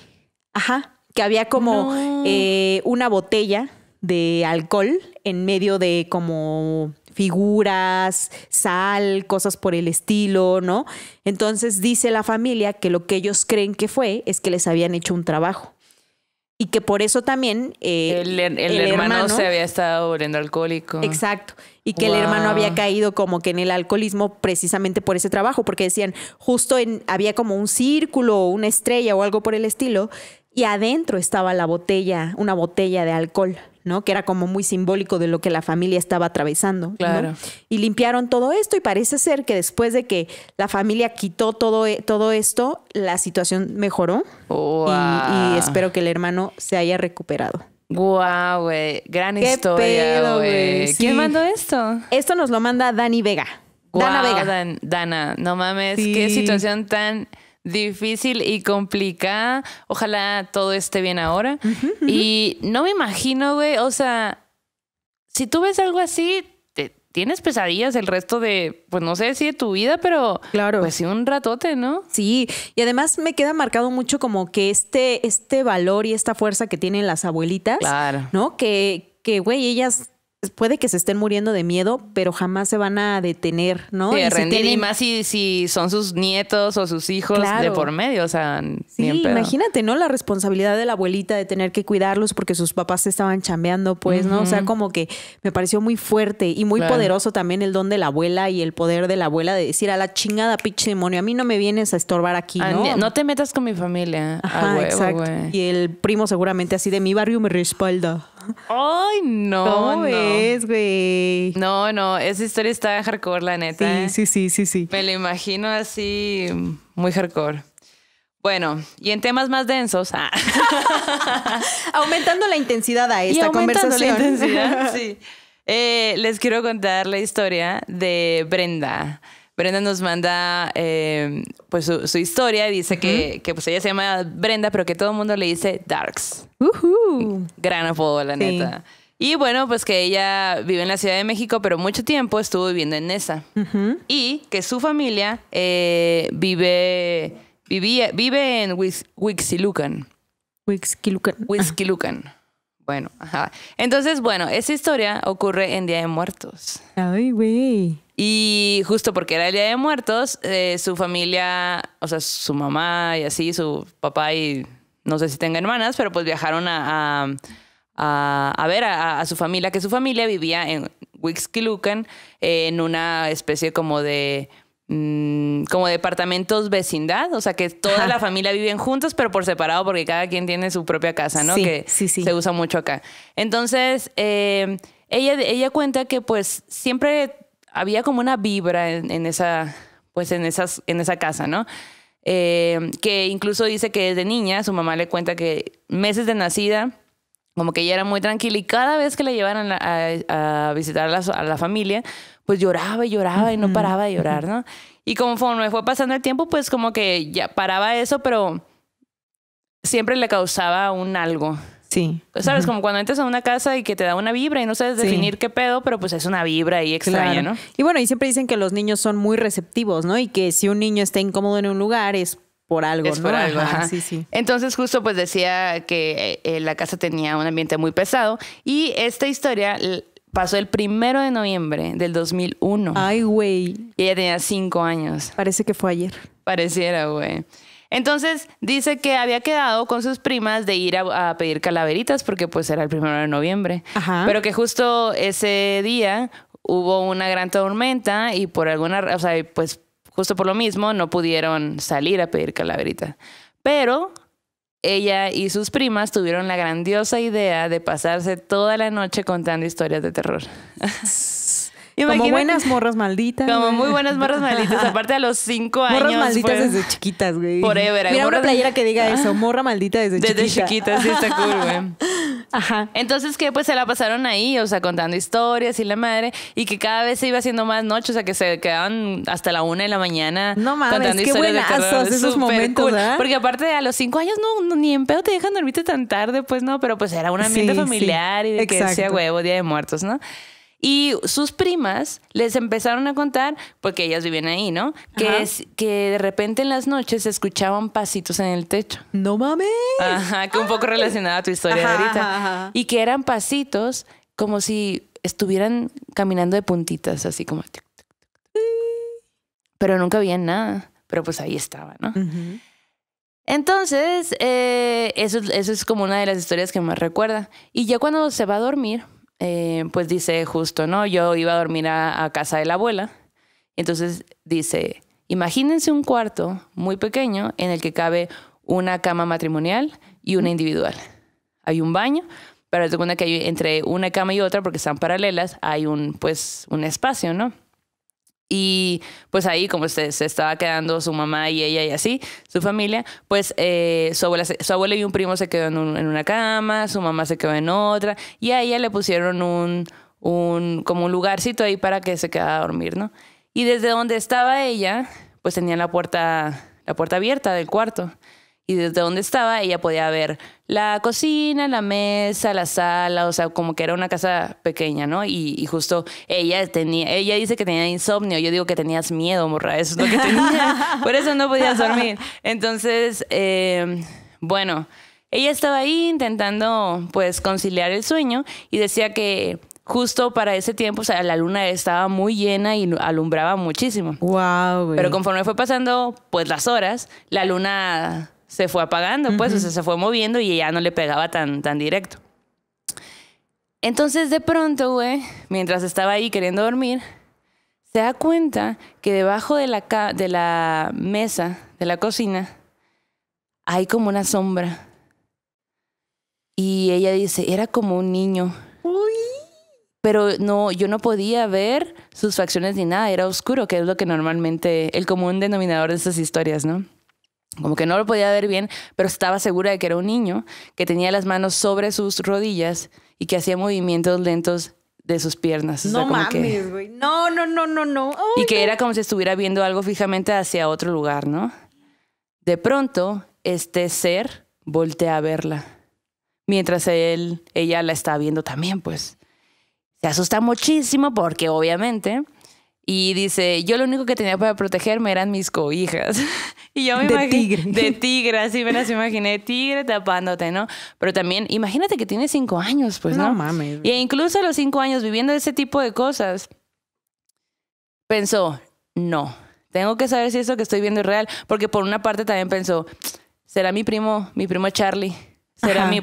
Ajá que había como eh, una botella de alcohol en medio de como figuras, sal, cosas por el estilo, ¿no? Entonces dice la familia que lo que ellos creen que fue es que les habían hecho un trabajo. Y que por eso también... Eh, el, hermano, se había estado volviendo alcohólico. Exacto y que el hermano había caído como que en el alcoholismo precisamente por ese trabajo, porque decían, justo en, había como un círculo o una estrella o algo por el estilo y adentro estaba la botella, una botella de alcohol, ¿no? Que era como muy simbólico de lo que la familia estaba atravesando. Claro. Y limpiaron todo esto y parece ser que después de que la familia quitó todo, e, todo esto, la situación mejoró wow. y, espero que el hermano se haya recuperado. wow, güey. Gran historia, güey. ¿Quién mandó esto? Esto nos lo manda Dani Vega. Dana Vega. Dana, no mames. Qué situación tan difícil y complicada. Ojalá todo esté bien ahora. Y no me imagino, güey, o sea, si tú ves algo así, te tienes pesadillas el resto de, pues no sé si de tu vida, pero claro. pues sí un ratote, ¿no? Sí, y además me queda marcado mucho como que este, este valor y esta fuerza que tienen las abuelitas, ¿no? Que, que, güey, ellas puede que se estén muriendo de miedo, pero jamás se van a detener, ¿no? y, y más si, son sus nietos o sus hijos de por medio, o sea, sí, imagínate, ¿no? La responsabilidad de la abuelita de tener que cuidarlos porque sus papás se estaban chambeando, pues, ¿no? O sea, como que me pareció muy fuerte y muy poderoso también el don de la abuela y el poder de la abuela de decir a la chingada pinche demonio, a mí no me vienes a estorbar aquí, ah, ¿no? no te metas con mi familia. Ajá, exacto. Y el primo seguramente así de mi barrio me respalda. Ay, no. no no, no, esa historia está hardcore, la neta. ¿eh? Sí, sí, sí, sí, Me lo imagino así, muy hardcore. Bueno, y en temas más densos. Ah. aumentando la intensidad a esta conversación. La intensidad, sí. Eh, les quiero contar la historia de Brenda. Brenda nos manda eh, pues su, historia historia dice que, pues ella se llama Brenda, pero que todo el mundo le dice Darks. Gran apodo, la neta. Y bueno, pues que ella vive en la Ciudad de México, pero mucho tiempo estuvo viviendo en Nesa. Y que su familia eh, vive, vive en Huixquilucan. Huixquilucan. Huixquilucan. Bueno, ajá. Entonces, bueno, esa historia ocurre en Día de Muertos. Ay, güey. Y justo porque era el Día de Muertos, eh, su familia, o sea, su mamá y así, su papá y no sé si tenga hermanas, pero pues viajaron a a, ver a, su familia, que su familia vivía en Huixquilucan, en una especie como de mm, como departamentos vecindad, o sea que toda la familia viven juntos pero por separado porque cada quien tiene su propia casa, ¿no? Sí, que sí, sí. se usa mucho acá. Entonces, eh, ella, ella cuenta que pues siempre había como una vibra en, esa, pues en, esas, en esa casa, ¿no? Eh, que incluso dice que desde niña su mamá le cuenta que meses de nacida como que ella era muy tranquila y cada vez que le llevaron a, visitar a la, familia, pues lloraba y lloraba y no paraba de llorar, ¿no? Y conforme fue pasando el tiempo, pues como que ya paraba eso, pero siempre le causaba un algo. Sí. Pues, sabes, como cuando entras a una casa y que te da una vibra y no sabes definir qué pedo, pero pues es una vibra ahí extraña, ¿no? Y bueno, y siempre dicen que los niños son muy receptivos, ¿no? Y que si un niño está incómodo en un lugar es por algo, Por algo, Sí, sí. Entonces justo pues decía que eh, eh, la casa tenía un ambiente muy pesado y esta historia pasó el primero de noviembre del 2001. Ay, güey. Y ella tenía cinco años. Parece que fue ayer. Pareciera, güey. Entonces dice que había quedado con sus primas de ir a, pedir calaveritas porque pues era el primero de noviembre. Ajá. Pero que justo ese día hubo una gran tormenta y por alguna, o sea, pues Justo por lo mismo, no pudieron salir a pedir calaverita. Pero ella y sus primas tuvieron la grandiosa idea de pasarse toda la noche contando historias de terror. como buenas morras malditas. Como muy buenas morras malditas. Aparte a los cinco años. Morras malditas desde chiquitas, güey. Forever. Mira una playera que diga eso. Morra maldita desde, chiquitas Desde chiquitas, sí está cool, güey. Ajá. Entonces que pues se la pasaron ahí, o sea, contando historias y la madre, y que cada vez se iba haciendo más noche, o sea, que se quedaban hasta la una de la mañana no mames, contando qué historias de esos momentos, Porque aparte a los cinco años no, ni en pedo te dejan dormirte tan tarde, pues no, pero pues era un ambiente familiar y de que decía huevo, Día de Muertos, ¿no? Y sus primas les empezaron a contar, porque ellas vivían ahí, ¿no? Que, es, que de repente en las noches se escuchaban pasitos en el techo. No mames. Ajá, que un poco relacionada a tu historia ahorita. Y que eran pasitos como si estuvieran caminando de puntitas, así como... Pero nunca habían nada. Pero pues ahí estaba, ¿no? Entonces, eh, eso, eso es como una de las historias que más recuerda. Y ya cuando se va a dormir, eh, pues dice justo, ¿no? Yo iba a dormir a, casa de la abuela. Entonces dice, imagínense un cuarto muy pequeño en el que cabe una cama matrimonial y una individual. Hay un baño, pero es que hay entre una cama y otra, porque están paralelas, hay un, pues, un espacio, ¿no? Y pues ahí, como se, se, estaba quedando su mamá y ella y así, su familia, pues eh, su, abuela, y un primo se quedaron en, una cama, su mamá se quedó en otra, y a ella le pusieron un, un, como un lugarcito ahí para que se quedara a dormir, ¿no? Y desde donde estaba ella, pues tenía la puerta, la puerta abierta del cuarto. Y desde donde estaba ella podía ver la cocina, la mesa, la sala, o sea, como que era una casa pequeña, ¿no? Y, justo ella tenía, ella dice que tenía insomnio, yo digo que tenías miedo, morra, eso es lo que tenía, por eso no podías dormir. Entonces, em, bueno, ella estaba ahí intentando, pues, conciliar el sueño y decía que justo para ese tiempo, o sea, la luna estaba muy llena y alumbraba muchísimo. Wow, Pero conforme fue pasando, pues, las horas, la luna se fue apagando, pues, o sea, se fue moviendo y ya no le pegaba tan, tan directo. Entonces, de pronto, güey, mientras estaba ahí queriendo dormir, se da cuenta que debajo de la, de la mesa de la cocina hay como una sombra. Y ella dice, era como un niño. Pero no, yo no podía ver sus facciones ni nada, era oscuro, que es lo que normalmente, el común denominador de estas historias, ¿no? como que no lo podía ver bien, pero estaba segura de que era un niño que tenía las manos sobre sus rodillas y que hacía movimientos lentos de sus piernas. no mames, güey. No, no, no, no, no. y que era como si estuviera viendo algo fijamente hacia otro lugar, ¿no? De pronto, este ser voltea a verla. Mientras él, ella la está viendo también, pues. Se asusta muchísimo porque obviamente y dice, yo lo único que tenía para protegerme eran mis cobijas. y yo me de tigre. De tigre, así me las imaginé, tigre tapándote, ¿no? Pero también, imagínate que tiene cinco años, pues, ¿no? No mames. Y e incluso a los cinco años viviendo ese tipo de cosas, pensó, no, tengo que saber si eso que estoy viendo es real. Porque por una parte también pensó, será mi primo, mi primo Charlie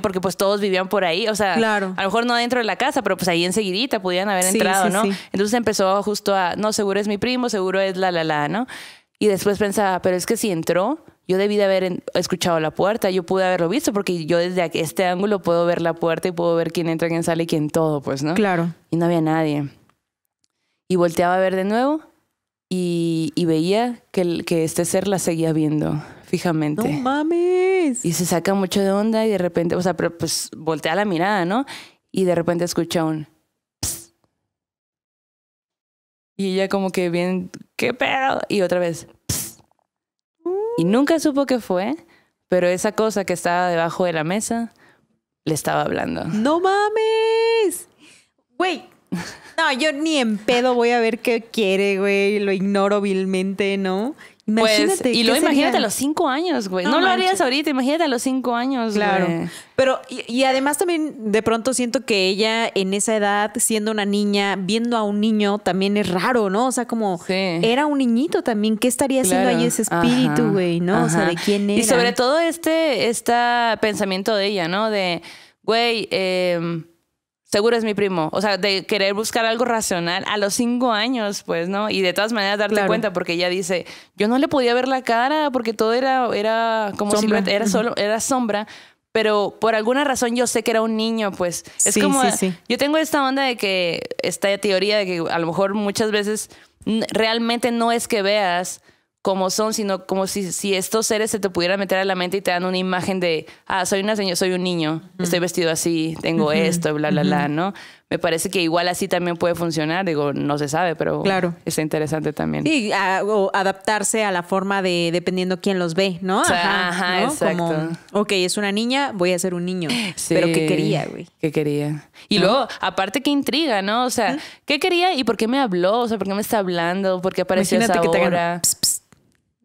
porque pues todos vivían por ahí, o sea, a lo mejor no dentro de la casa, pero pues ahí enseguidita podían haber entrado, ¿no? Entonces empezó justo a, no, seguro es mi primo, seguro es la, la, la, ¿no? Y después pensaba, pero es que si entró, yo debí de haber escuchado la puerta, yo pude haberlo visto, porque yo desde este ángulo puedo ver la puerta y puedo ver quién entra, quién sale y quién todo, pues, ¿no? Claro. Y no había nadie. Y volteaba a ver de nuevo y, veía que, que este ser la seguía viendo fijamente. ¡No mames! Y se saca mucho de onda y de repente, o sea, pero pues voltea la mirada, ¿no? Y de repente escucha un... Y ella como que bien, ¿qué pedo? Y otra vez... Y nunca supo qué fue, pero esa cosa que estaba debajo de la mesa le estaba hablando. ¡No mames! Güey, no, yo ni en pedo voy a ver qué quiere, güey. Lo ignoro vilmente, ¿no? Pues, imagínate, pues, y luego imagínate a los cinco años, güey. No, lo harías ahorita, imagínate a los cinco años, Claro. Pero, y, y, además también de pronto siento que ella en esa edad, siendo una niña, viendo a un niño, también es raro, ¿no? O sea, como era un niñito también. ¿Qué estaría haciendo ahí ese espíritu, güey? ¿No? O sea, ¿de quién era? Y sobre todo este, este pensamiento de ella, ¿no? De, güey, eh Seguro es mi primo. O sea, de querer buscar algo racional a los cinco años, pues, ¿no? Y de todas maneras darte cuenta, porque ella dice, yo no le podía ver la cara porque todo era, era como si era solo, era sombra. Pero por alguna razón yo sé que era un niño, pues. Es como. Sí, Yo tengo esta onda de que, esta teoría de que a lo mejor muchas veces realmente no es que veas como son, sino como si, si estos seres se te pudieran meter a la mente y te dan una imagen de, ah, soy una señora, soy un niño, estoy vestido así, tengo esto, bla, bla, bla, ¿no? Me parece que igual así también puede funcionar, digo, no se sabe, pero claro. Es interesante también. Y adaptarse a la forma de, dependiendo quién los ve, ¿no? ajá, exacto. Como, ok, es una niña, voy a ser un niño. pero ¿qué quería, güey? ¿Qué quería? Y luego, aparte, qué intriga, ¿no? O sea, ¿qué quería y por qué me habló? O sea, ¿por qué me está hablando? ¿Por qué apareció Imagínate que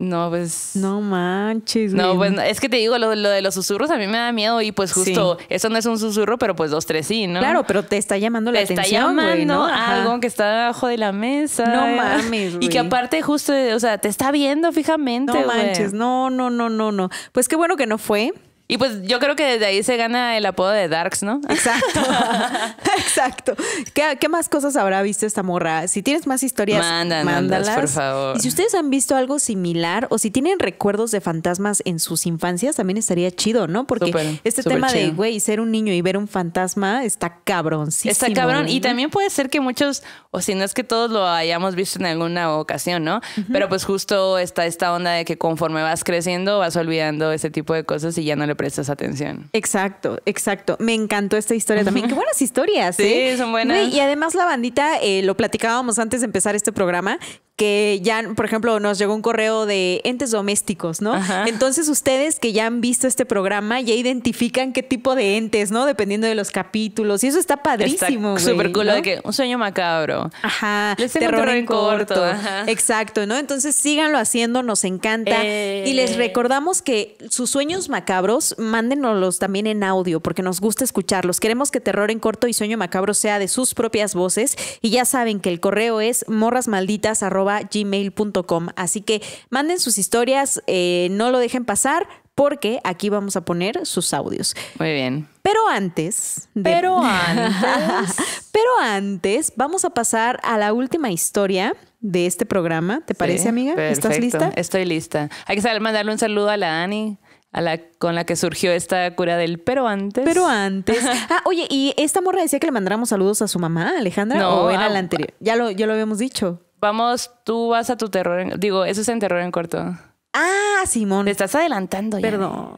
no, pues. No manches, No, pues es que te digo, lo, de los susurros a mí me da miedo y pues justo, eso no es un susurro, pero pues dos, tres sí, ¿no? Claro, pero te está llamando la güey, atención. Te está llamando algo que está debajo de la mesa. No mames, Y que aparte, justo, o sea, te está viendo fijamente. No manches, no, no, no, no, no. Pues qué bueno que no fue. Y pues yo creo que desde ahí se gana el apodo de Darks, ¿no? Exacto. Exacto. ¿Qué, más cosas habrá visto esta morra? Si tienes más historias, mándalas. por favor. Y si ustedes han visto algo similar o si tienen recuerdos de fantasmas en sus infancias, también estaría chido, ¿no? Porque este tema de, güey, ser un niño y ver un fantasma está cabrón. Está cabrón. Y también puede ser que muchos, o si no es que todos lo hayamos visto en alguna ocasión, ¿no? Pero pues justo está esta onda de que conforme vas creciendo, vas olvidando ese tipo de cosas y ya no le prestas atención. Exacto, exacto. Me encantó esta historia también. Qué buenas historias. Sí, ¿eh? son buenas. y además la bandita, eh, lo platicábamos antes de empezar este programa, que ya, por ejemplo, nos llegó un correo de entes domésticos, ¿no? Entonces ustedes que ya han visto este programa ya identifican qué tipo de entes, ¿no? Dependiendo de los capítulos. Y eso está padrísimo. Súper cool de que un sueño macabro. Ajá. terror, en corto. Exacto, ¿no? Entonces síganlo haciendo, nos encanta. Y les eh. recordamos que sus sueños macabros, mándenoslos también en audio, porque nos gusta escucharlos. Queremos que terror en corto y sueño macabro sea de sus propias voces. Y ya saben que el correo es morrasmalditas gmail.com. Así que manden sus historias, eh, no lo dejen pasar porque aquí vamos a poner sus audios. Muy bien. Pero antes, pero antes, pero antes vamos a pasar a la última historia de este programa. ¿Te parece, amiga? ¿Estás lista? Estoy lista. Hay que mandarle un saludo a la Dani. A la, con la que surgió esta cura del pero antes. Pero antes. Ah, oye, y esta morra decía que le mandáramos saludos a su mamá, Alejandra, o era ah, la anterior. Ya lo, ya lo habíamos dicho. Vamos, tú vas a tu terror. digo, eso es en terror en corto. Ah, Simón. Te estás adelantando ya. Perdón.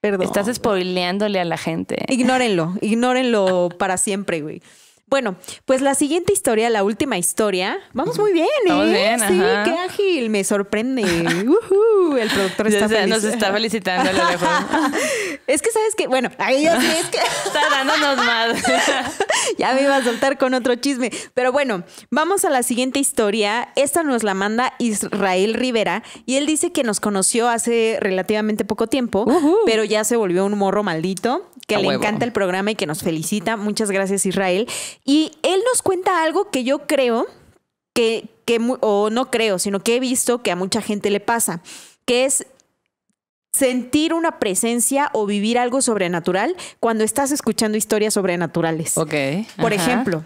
Perdón. Estás spoileándole a la gente. Ignórenlo, ignórenlo para siempre, güey. Bueno, pues la siguiente historia, la última historia. Vamos muy bien, ¿eh? sí, qué ágil, me sorprende. El productor está Nos está felicitando es que sabes que, bueno, ahí sí es que está dándonos más. ya me iba a soltar con otro chisme, pero bueno, vamos a la siguiente historia. Esta nos la manda Israel Rivera y él dice que nos conoció hace relativamente poco tiempo, pero ya se volvió un morro maldito que le encanta el programa y que nos felicita. Muchas gracias, Israel. Y él nos cuenta algo que yo creo que, o no creo, sino que he visto que a mucha gente le pasa, que es sentir una presencia o vivir algo sobrenatural cuando estás escuchando historias sobrenaturales. Ok. Por ejemplo,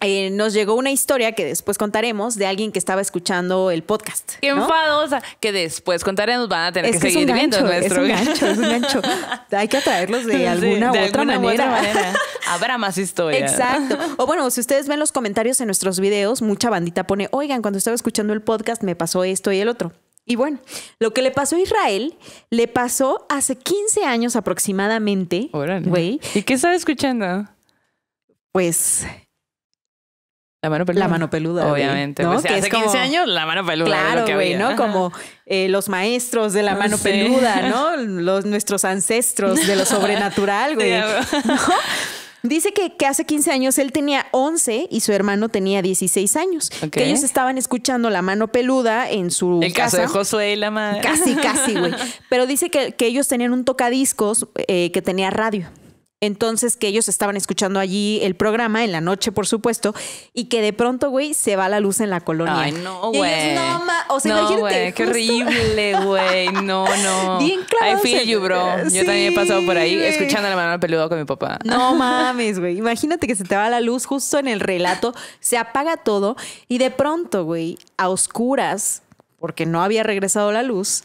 eh, nos llegó una historia que después contaremos de alguien que estaba escuchando el podcast. Qué enfadosa. Que después contaremos, van a tener que, seguir viendo nuestro. Es un gancho, es un gancho. Hay que atraerlos de alguna, u, otra manera. Habrá más historia. Exacto. O bueno, si ustedes ven los comentarios en nuestros videos, mucha bandita pone, oigan, cuando estaba escuchando el podcast me pasó esto y el otro. Y bueno, lo que le pasó a Israel le pasó hace 15 años aproximadamente. Órale. ¿Y qué estaba escuchando? Pues la mano peluda. Obviamente. ¿no? Pues, hace 15 años, la mano peluda. Claro, güey, ¿no? Como eh, los maestros de la mano peluda, ¿no? Los, nuestros ancestros de lo sobrenatural, güey. Dice que, que, hace 15 años él tenía 11 y su hermano tenía 16 años. Que ellos estaban escuchando La Mano Peluda en su El caso de Josué y la madre. Casi, casi, güey. Pero dice que, ellos tenían un tocadiscos eh, que tenía radio. Entonces, que ellos estaban escuchando allí el programa, en la noche, por supuesto, y que de pronto, güey, se va la luz en la colonia. Ay, no, güey. No, mames. o sea, no, imagínate. qué horrible, güey. No, no. Bien claro. I feel you, bro. Yo también he pasado por ahí escuchando la mano peludo con mi papá. No mames, güey. Imagínate que se te va la luz justo en el relato, se apaga todo, y de pronto, güey, a oscuras, porque no había regresado la luz,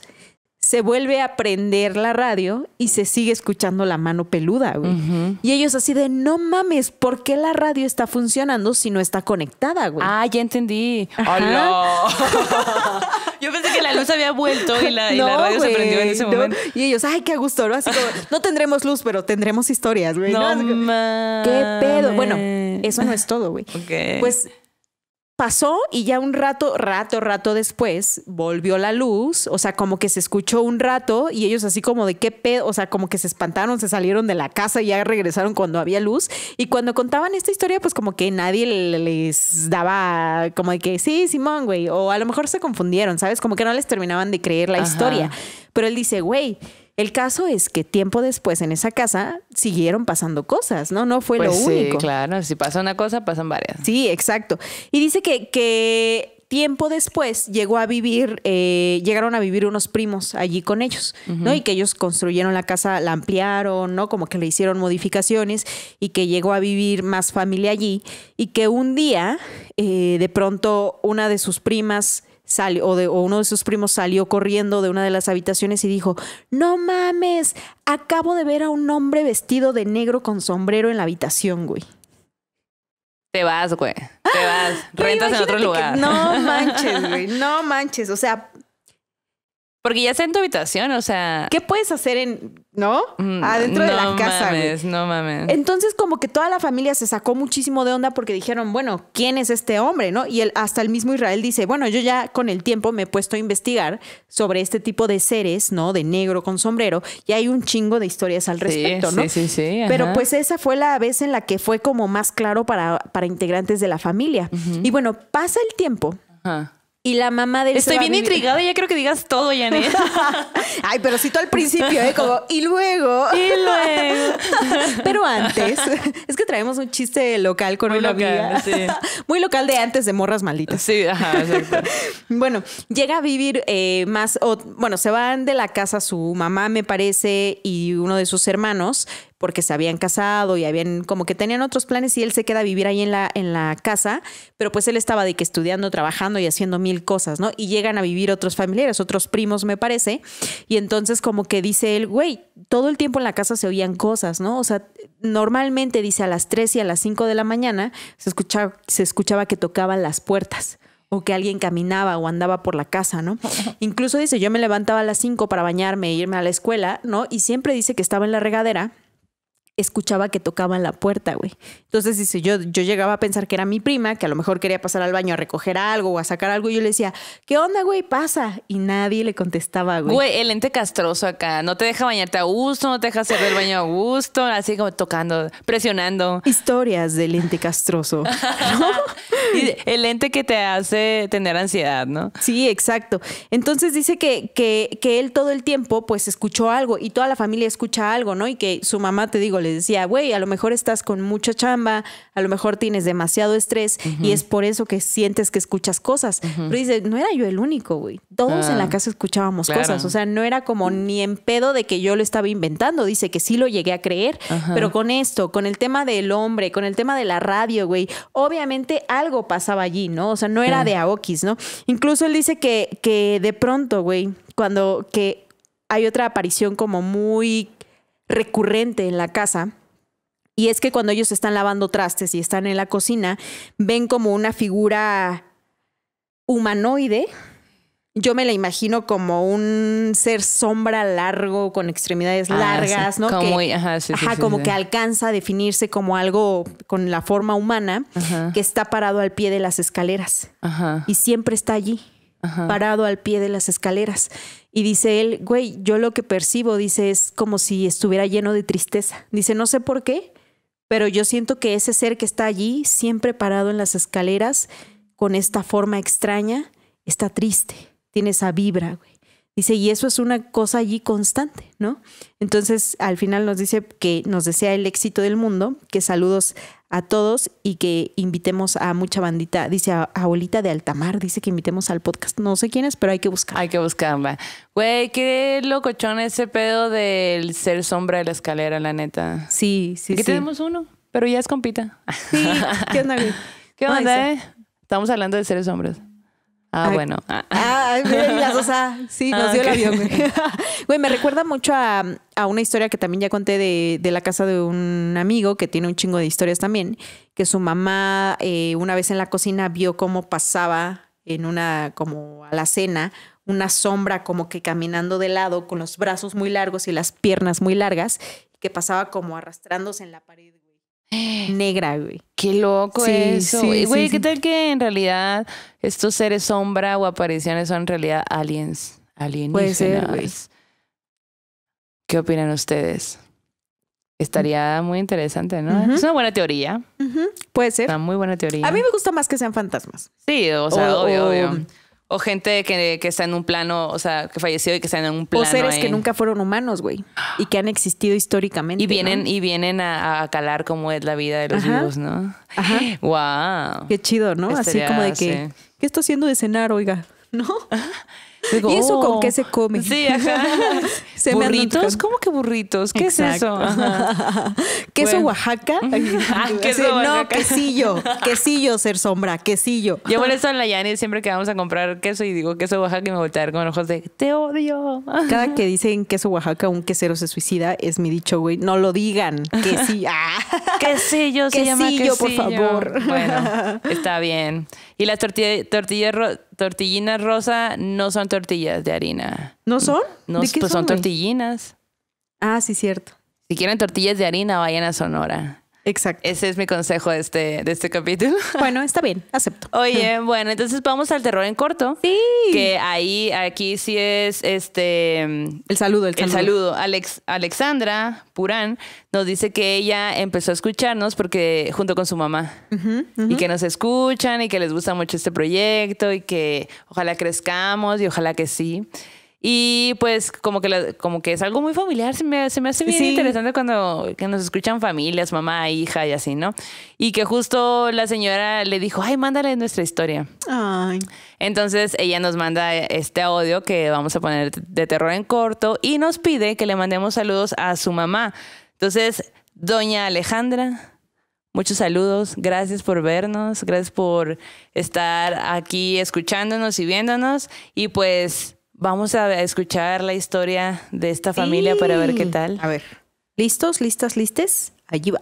se vuelve a prender la radio y se sigue escuchando la mano peluda, güey. Y ellos así de, no mames, ¿por qué la radio está funcionando si no está conectada, güey? Ah, ya entendí. Yo pensé que la luz había vuelto y la, y radio se prendió en ese momento. Y ellos, ay, qué gusto, ¿no? Así como, no tendremos luz, pero tendremos historias, güey. No, mames. ¿Qué pedo? Bueno, eso no es todo, güey. Ok. Pues pasó y ya un rato, rato, rato después volvió la luz, o sea, como que se escuchó un rato y ellos así como de qué pedo, o sea, como que se espantaron, se salieron de la casa y ya regresaron cuando había luz. Y cuando contaban esta historia, pues como que nadie les daba como de que sí, Simón, güey, o a lo mejor se confundieron, ¿sabes? Como que no les terminaban de creer la historia. Pero él dice, güey, el caso es que tiempo después en esa casa siguieron pasando cosas, ¿no? No fue pues lo sí, único. Claro, si pasa una cosa, pasan varias. Sí, exacto. Y dice que, que tiempo después llegó a vivir, eh, llegaron a vivir unos primos allí con ellos, ¿no? Y que ellos construyeron la casa, la ampliaron, ¿no? Como que le hicieron modificaciones y que llegó a vivir más familia allí y que un día, eh, de pronto, una de sus primas salió, o, de, o uno de sus primos salió corriendo de una de las habitaciones y dijo, no mames, acabo de ver a un hombre vestido de negro con sombrero en la habitación, güey. Te vas, güey. Te ah, vas. Rentas en otro lugar. no manches, güey. No manches. O sea, porque ya está en tu habitación, o sea. ¿Qué puedes hacer en. ¿No? Mm, Adentro de la casa. Mames, No mames. Entonces, como que toda la familia se sacó muchísimo de onda porque dijeron, bueno, ¿quién es este hombre? ¿No? Y el, hasta el mismo Israel dice, bueno, yo ya con el tiempo me he puesto a investigar sobre este tipo de seres, ¿no? De negro con sombrero. Y hay un chingo de historias al respecto, ¿no? Sí, sí, sí. Pero pues esa fue la vez en la que fue como más claro para, para integrantes de la familia. Y bueno, pasa el tiempo. Ajá. Y la mamá de Estoy bien intrigada, ya creo que digas todo, Janet. Ay, pero sí al principio, ¿eh? Como, y luego. Y luego. pero antes. Es que traemos un chiste local con Muy local, Muy local de antes de morras malditas. Sí, ajá, exacto. bueno, llega a vivir eh, más. bueno, se van de la casa su mamá, me parece, y uno de sus hermanos porque se habían casado y habían como que tenían otros planes y él se queda a vivir ahí en la, en la casa, pero pues él estaba de que estudiando, trabajando y haciendo mil cosas, ¿no? Y llegan a vivir otros familiares, otros primos, me parece, y entonces como que dice él, güey, todo el tiempo en la casa se oían cosas, ¿no? O sea, normalmente dice a las 3 y a las 5 de la mañana se escuchaba, se escuchaba que tocaban las puertas o que alguien caminaba o andaba por la casa, ¿no? Incluso dice, yo me levantaba a las 5 para bañarme e irme a la escuela, ¿no? Y siempre dice que estaba en la regadera escuchaba que tocaban la puerta, güey. Entonces dice, yo, yo llegaba a pensar que era mi prima, que a lo mejor quería pasar al baño a recoger algo o a sacar algo, y yo le decía, ¿qué onda, güey? Pasa. Y nadie le contestaba, güey. Güey, el ente castroso acá, no te deja bañarte a gusto, no te deja hacer el baño a gusto, así como tocando, presionando. Historias del ente castroso. el ente que te hace tener ansiedad, ¿no? Sí, exacto. Entonces dice que, que él todo el tiempo pues escuchó algo y toda la familia escucha algo, ¿no? Y que su mamá, te digo, le decía, güey, a lo mejor estás con mucha chamba, a lo mejor tienes demasiado estrés y es por eso que sientes que escuchas cosas. Pero dice, no era yo el único, güey. Todos en la ah. casa escuchábamos cosas. O sea, no era como ni en pedo de que yo lo estaba inventando. Dice que sí lo llegué a creer, pero con esto, con el tema del hombre, con el tema de la radio, güey, obviamente algo pasaba allí, ¿no? O sea, no era de Aokis, ¿no? Incluso él dice que, que de pronto, güey, cuando que hay otra aparición como muy recurrente en la casa. Y es que cuando ellos están lavando trastes y están en la cocina, ven como una figura humanoide. Yo me la imagino como un ser sombra largo, con extremidades largas, Como, que, alcanza a definirse como algo con la forma humana que está parado al pie de las escaleras. Y siempre está allí parado al pie de las escaleras. Y dice él, güey, yo lo que percibo, dice, es como si estuviera lleno de tristeza. Dice, no sé por qué, pero yo siento que ese ser que está allí, siempre parado en las escaleras, con esta forma extraña, está triste, tiene esa vibra, güey. Dice, y eso es una cosa allí constante, ¿no? Entonces, al final nos dice que nos desea el éxito del mundo, que saludos a todos y que invitemos a mucha bandita. Dice a, abuelita de Altamar, dice que invitemos al podcast. No sé quién es, pero hay que buscar. Hay que buscarla. Güey, qué locochón ese pedo del ser sombra de la escalera, la neta. Sí, sí, Aquí tenemos uno, pero ya es compita. Sí, ¿qué onda, güey? ¿Qué onda, eh? Estamos hablando de seres sombras. Ah, bueno. Ah, ah. o sea, sí, nos dio la el ah, me recuerda mucho a, a, una historia que también ya conté de, de, la casa de un amigo que tiene un chingo de historias también, que su mamá eh, una vez en la cocina vio cómo pasaba en una, como a la cena, una sombra como que caminando de lado con los brazos muy largos y las piernas muy largas, que pasaba como arrastrándose en la pared negra, güey. Qué loco sí, eso. Sí, güey, ¿qué tal que en realidad estos seres sombra o apariciones son en realidad aliens? Alienígenas. güey. ¿Qué opinan ustedes? Estaría muy interesante, ¿no? Es una buena teoría. Puede ser. Una muy buena teoría. A mí me gusta más que sean fantasmas. Sí, o sea, obvio, obvio o gente que, está en un plano, o sea, que falleció y que está en un plano. O seres que nunca fueron humanos, güey. Y que han existido históricamente. Y vienen, y vienen a, calar cómo es la vida de los ¿no? Ajá. ¡Wow! Qué chido, ¿no? Así como de que, ¿qué está haciendo de cenar, oiga? ¿No? ¿Y eso con qué oh". se come? Sí, ajá. ¿Burritos? ¿Cómo que burritos? ¿Qué es eso? ¿Queso Oaxaca? Ah, no, quesillo. Quesillo, ser sombra. Quesillo. Yo eso en la Yanis siempre que vamos a comprar queso y digo queso Oaxaca y me voltear con ojos de te odio. Cada que dicen queso Oaxaca, un quesero se suicida, es mi dicho, güey. No lo digan. Quesillo quesillo. por favor. Bueno, está bien. Y las tortillas, tortillinas rosa no son tortillas de harina. ¿No son? No, pues son, son tortillinas. Ah, sí, cierto. Si quieren tortillas de harina, vayan a Sonora. Exacto. Ese es mi consejo de este, de este capítulo. Bueno, está bien, acepto. Oye, bueno, entonces vamos al terror en corto. Sí. Que ahí, aquí sí es este. El saludo, el saludo. El saludo. Alexandra Purán nos dice que ella empezó a escucharnos porque junto con su mamá. Y que nos escuchan y que les gusta mucho este proyecto y que ojalá crezcamos y ojalá que sí. Y pues como que, como que es algo muy familiar, se me, se me hace bien interesante cuando nos escuchan familias, mamá, hija y así, ¿no? Y que justo la señora le dijo, ay, mándale nuestra historia. Ay. Entonces ella nos manda este audio que vamos a poner de terror en corto y nos pide que le mandemos saludos a su mamá. Entonces, doña Alejandra, Muchos saludos, gracias por vernos, gracias por estar aquí escuchándonos y viéndonos. Y pues Vamos a escuchar la historia de esta familia para ver qué tal. A ver. ¿Listos? ¿Listas? ¿Listes? Allí va.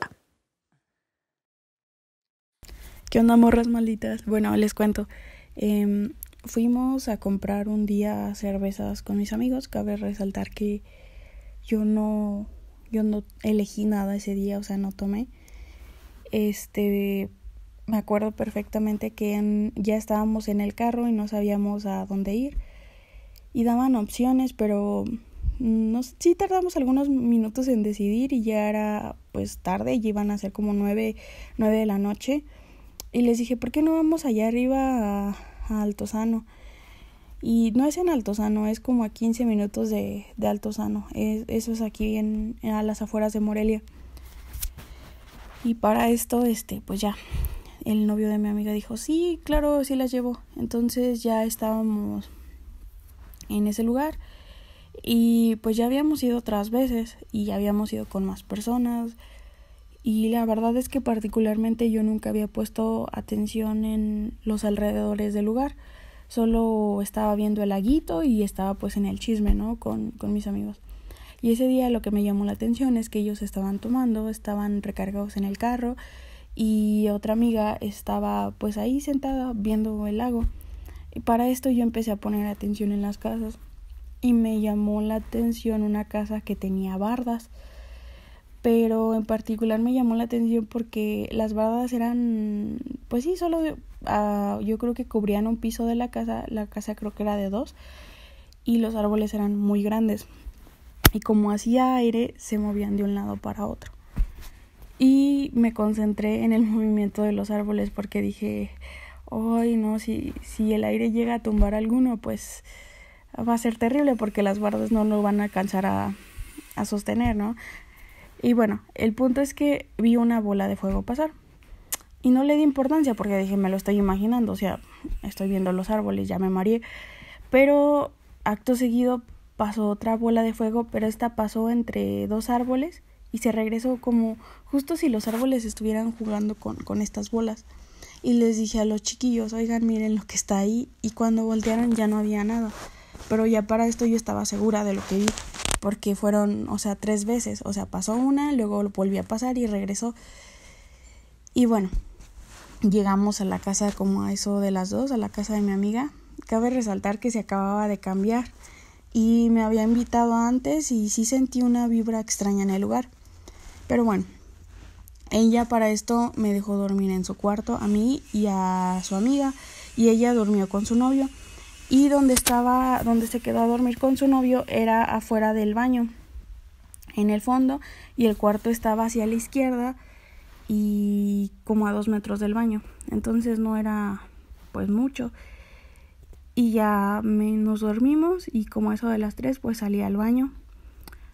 ¿Qué onda, morras malditas? Bueno, les cuento. Em, fuimos a comprar un día cervezas con mis amigos. Cabe resaltar que yo no, yo no elegí nada ese día, o sea, no tomé. Este, me acuerdo perfectamente que ya estábamos en el carro y no sabíamos a dónde ir y daban opciones, pero mm, no sí tardamos algunos minutos en decidir y ya era pues tarde, y iban a ser como nueve, nueve de la noche. Y les dije, ¿por qué no vamos allá arriba a, Altozano? Y no es en Altozano, es como a 15 minutos de, de Altozano. eso es aquí a las afueras de Morelia. Y para esto, este, pues ya, el novio de mi amiga dijo, sí, claro, sí las llevo. Entonces ya estábamos en ese lugar. Y pues ya habíamos ido otras veces y ya habíamos ido con más personas. Y la verdad es que particularmente yo nunca había puesto atención en los alrededores del lugar. Solo estaba viendo el laguito y estaba pues en el chisme, ¿no? Con, con mis amigos. Y ese día lo que me llamó la atención es que ellos estaban tomando, estaban recargados en el carro y otra amiga estaba pues ahí sentada viendo el lago. Y para esto yo empecé a poner atención en las casas y me llamó la atención una casa que tenía bardas. Pero en particular me llamó la atención porque las bardas eran, pues sí, solo ah, yo creo que cubrían un piso de la casa, la casa creo que era de dos y los árboles eran muy grandes. Y como hacía aire, se movían de un lado para otro. Y me concentré en el movimiento de los árboles porque dije, Ay, no, si, si el aire llega a tumbar alguno, pues va a ser terrible porque las guardas no lo van a alcanzar a, sostener, ¿no? Y bueno, el punto es que vi una bola de fuego pasar. Y no le di importancia porque dije, me lo estoy imaginando, o sea, estoy viendo los árboles, ya me mareé. Pero acto seguido pasó otra bola de fuego, pero esta pasó entre dos árboles y se regresó como justo si los árboles estuvieran jugando con, con estas bolas y les dije a los chiquillos, oigan, miren lo que está ahí y cuando voltearon ya no había nada. Pero ya para esto yo estaba segura de lo que vi porque fueron, o sea, tres veces, o sea, pasó una, luego lo volví a pasar y regresó. Y bueno, llegamos a la casa como a eso de las dos, a la casa de mi amiga. Cabe resaltar que se acababa de cambiar y me había invitado antes y sí sentí una vibra extraña en el lugar. Pero bueno, ella para esto me dejó dormir en su cuarto a mí y a su amiga y ella durmió con su novio y donde estaba donde se quedó a dormir con su novio era afuera del baño en el fondo y el cuarto estaba hacia la izquierda y como a dos metros del baño entonces no era pues mucho y ya me, nos dormimos y como eso de las tres pues salí al baño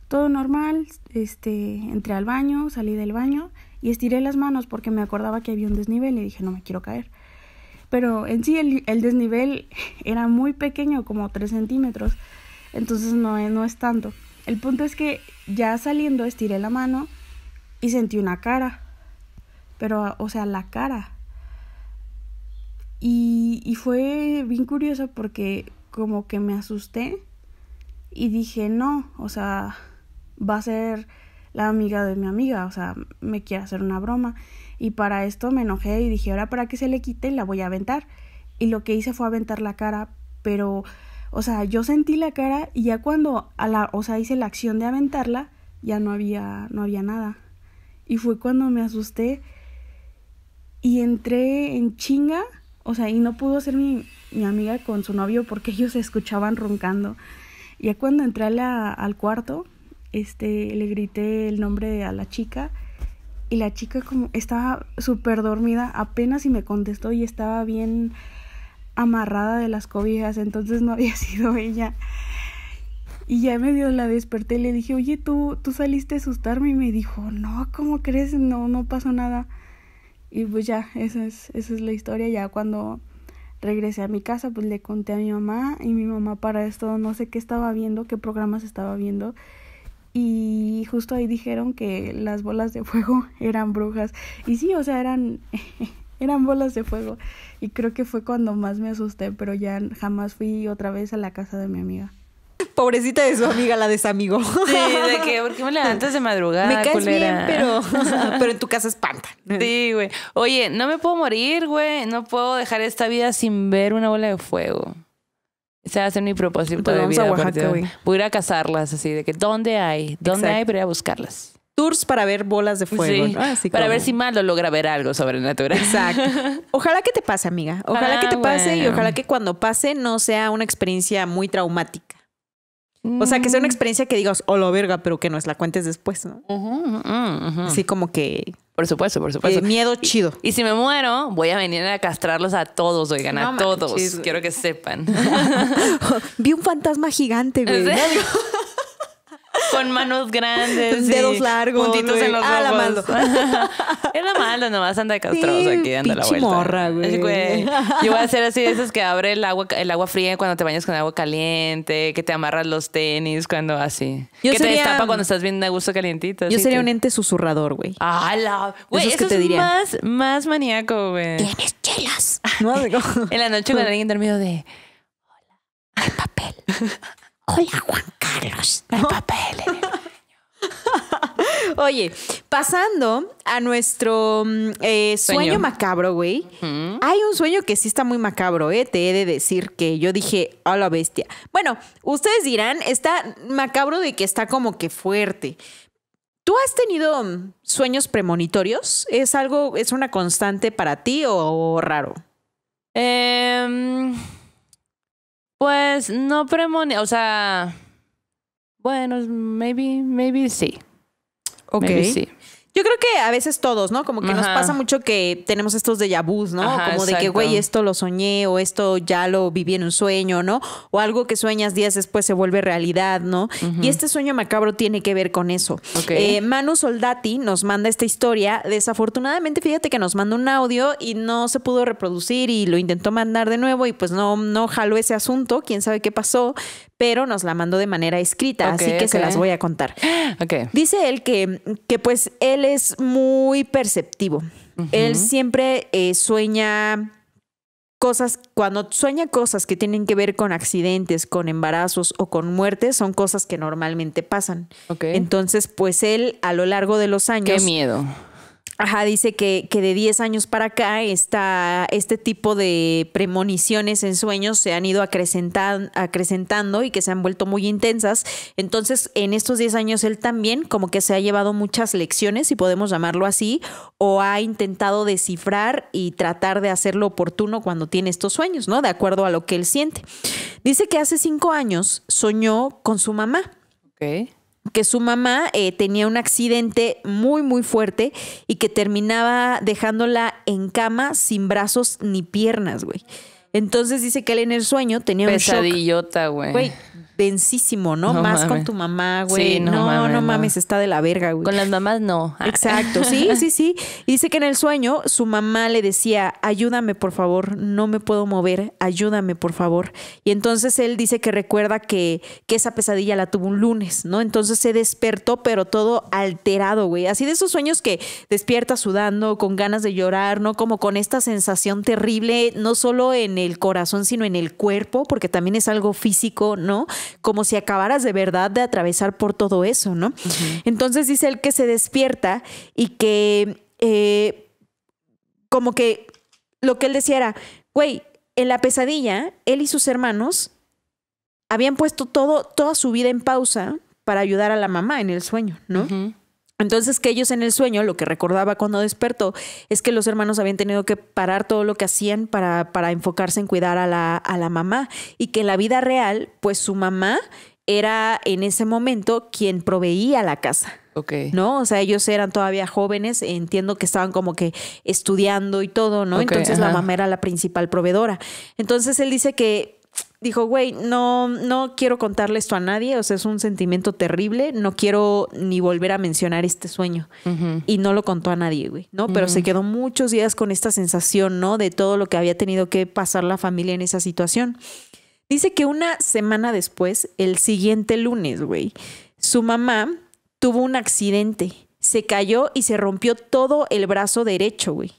todo normal este entré al baño salí del baño y estiré las manos porque me acordaba que había un desnivel y dije, no me quiero caer. Pero en sí el, el desnivel era muy pequeño, como 3 centímetros, entonces no, no es tanto. El punto es que ya saliendo estiré la mano y sentí una cara, pero o sea, la cara. Y, y fue bien curioso porque como que me asusté y dije, no, o sea, va a ser la amiga de mi amiga, o sea, me quiere hacer una broma. Y para esto me enojé y dije, ahora para que se le quite, la voy a aventar. Y lo que hice fue aventar la cara, pero, o sea, yo sentí la cara y ya cuando, a la, o sea, hice la acción de aventarla, ya no había, no había nada. Y fue cuando me asusté y entré en chinga, o sea, y no pudo ser mi, mi amiga con su novio porque ellos se escuchaban roncando. Y Ya cuando entré al cuarto, este, le grité el nombre a la chica y la chica como estaba súper dormida apenas y me contestó y estaba bien amarrada de las cobijas, entonces no había sido ella. Y ya medio la desperté y le dije, oye, ¿tú, saliste a asustarme y me dijo, no, ¿cómo crees? No, no pasó nada. Y pues ya, esa es, esa es la historia. Ya cuando regresé a mi casa, pues le conté a mi mamá y mi mamá para esto no sé qué estaba viendo, qué programas estaba viendo y justo ahí dijeron que las bolas de fuego eran brujas. Y sí, o sea, eran, eran bolas de fuego. Y creo que fue cuando más me asusté, pero ya jamás fui otra vez a la casa de mi amiga. Pobrecita de su amiga, la desamigo. Sí, de que, ¿por qué me levantas de madrugada? Me caes bien, pero, pero en tu casa espantan. Sí, güey. Oye, no me puedo morir, güey. No puedo dejar esta vida sin ver una bola de fuego. Se hace mi propósito de A Oaxaca, güey. Voy a cazarlas, así de que ¿dónde hay? ¿Dónde hay voy a buscarlas? Tours para ver bolas de fuego. Ah, para ver si Malo logra ver algo sobrenatural. Exacto. Ojalá que te pase, amiga. Ojalá que te ah, pase y ojalá que cuando pase no sea una experiencia muy traumática. O sea, que sea una mm. experiencia que digas, hola, verga, pero que no es la cuentes después, ¿no? Así como que por supuesto, por supuesto. Eh, miedo chido. Y, si me muero, voy a venir a castrarlos a todos, oigan, a todos. Quiero que sepan. Vi un fantasma gigante, güey. con manos grandes. Dedos largos. Puntitos en los ah, En la mando. es la mando, nomás anda castroso aquí anda la vuelta. morra, güey. Yo voy a hacer así de esas que abre el agua, el agua fría cuando te bañas con agua caliente, que te amarras los tenis cuando así. que te destapa cuando estás viendo a gusto calientito. Yo sería un ente susurrador, güey. Ah, la... Güey, eso, que te diría más, más maníaco, güey. Tienes chelas. No, en la noche cuando alguien dormido de... Hola, hay papel. Hola Juan Carlos, el papel Oye, pasando a nuestro mm, eh, sueño. macabro, güey. Hay un sueño que sí está muy macabro, ¿eh? Te he de decir que yo dije, a la bestia. Bueno, ustedes dirán, está macabro de que está como que fuerte. ¿Tú has tenido mm, sueños premonitorios? ¿Es algo, es una constante para ti o, raro? Eh. Pues no premonía, o sea, bueno, maybe, maybe sí. Ok. sí. Yo creo que a veces todos, ¿no? Como que nos pasa mucho que tenemos estos de vus, ¿no? como de que, güey, esto lo soñé o esto ya lo viví en un sueño, ¿no? O algo que sueñas días después se vuelve realidad, ¿no? Y este sueño macabro tiene que ver con eso. Eh, Manu Soldati nos manda esta historia. Desafortunadamente, fíjate que nos manda un audio y no se pudo reproducir y lo intentó mandar de nuevo y pues no, no jaló ese asunto, quién sabe qué pasó pero nos la mandó de manera escrita, así que se las voy a contar. Dice él que, que pues él es muy perceptivo. Él siempre eh, sueña cosas, cuando sueña cosas que tienen que ver con accidentes, con embarazos o con muertes, son cosas que normalmente pasan. Entonces, pues él a lo largo de los años... Qué miedo. Ajá, dice que, que, de 10 años para acá está este tipo de premoniciones en sueños se han ido acrecentando y que se han vuelto muy intensas. Entonces, en estos 10 años él también como que se ha llevado muchas lecciones, si podemos llamarlo así, o ha intentado descifrar y tratar de hacerlo oportuno cuando tiene estos sueños, ¿no? De acuerdo a lo que él siente. Dice que hace 5 años soñó con su mamá. Okay que su mamá eh, tenía un accidente muy, muy fuerte y que terminaba dejándola en cama sin brazos ni piernas, güey. Entonces dice que él en el sueño tenía Pesadillota, un Pesadillota, Güey, densísimo, ¿no? Más con tu mamá, güey. no, no mames, está de la verga, güey. Con las mamás no. Ah. Exacto, sí, sí, sí. Y dice que en el sueño su mamá le decía, ayúdame por favor, no me puedo mover, ayúdame por favor. Y entonces él dice que recuerda que, que esa pesadilla la tuvo un lunes, ¿no? Entonces se despertó, pero todo alterado, güey. Así de esos sueños que despierta sudando, con ganas de llorar, ¿no? Como con esta sensación terrible, no solo en el corazón, sino en el cuerpo, porque también es algo físico, ¿no? como si acabaras de verdad de atravesar por todo eso, ¿no? Entonces dice él que se despierta y que eh, como que lo que él decía era, güey, en la pesadilla, él y sus hermanos habían puesto todo, toda su vida en pausa para ayudar a la mamá en el sueño, ¿no? Entonces que ellos en el sueño, lo que recordaba cuando despertó, es que los hermanos habían tenido que parar todo lo que hacían para, para enfocarse en cuidar a la, a la mamá y que en la vida real, pues su mamá era en ese momento quien proveía la casa. Ok, ¿No? O sea, ellos eran todavía jóvenes, entiendo que estaban como que estudiando y todo, ¿no? Entonces la mamá era la principal proveedora. Entonces él dice que dijo, güey, no, no quiero contarle esto a nadie, o sea, es un sentimiento terrible, no quiero ni volver a mencionar este sueño. Y no lo contó a nadie, güey, ¿no? Pero se quedó muchos días con esta sensación, ¿no? De todo lo que había tenido que pasar la familia en esa situación. Dice que una semana después, el siguiente lunes, güey, su mamá tuvo un accidente, se cayó y se rompió todo el brazo derecho, güey.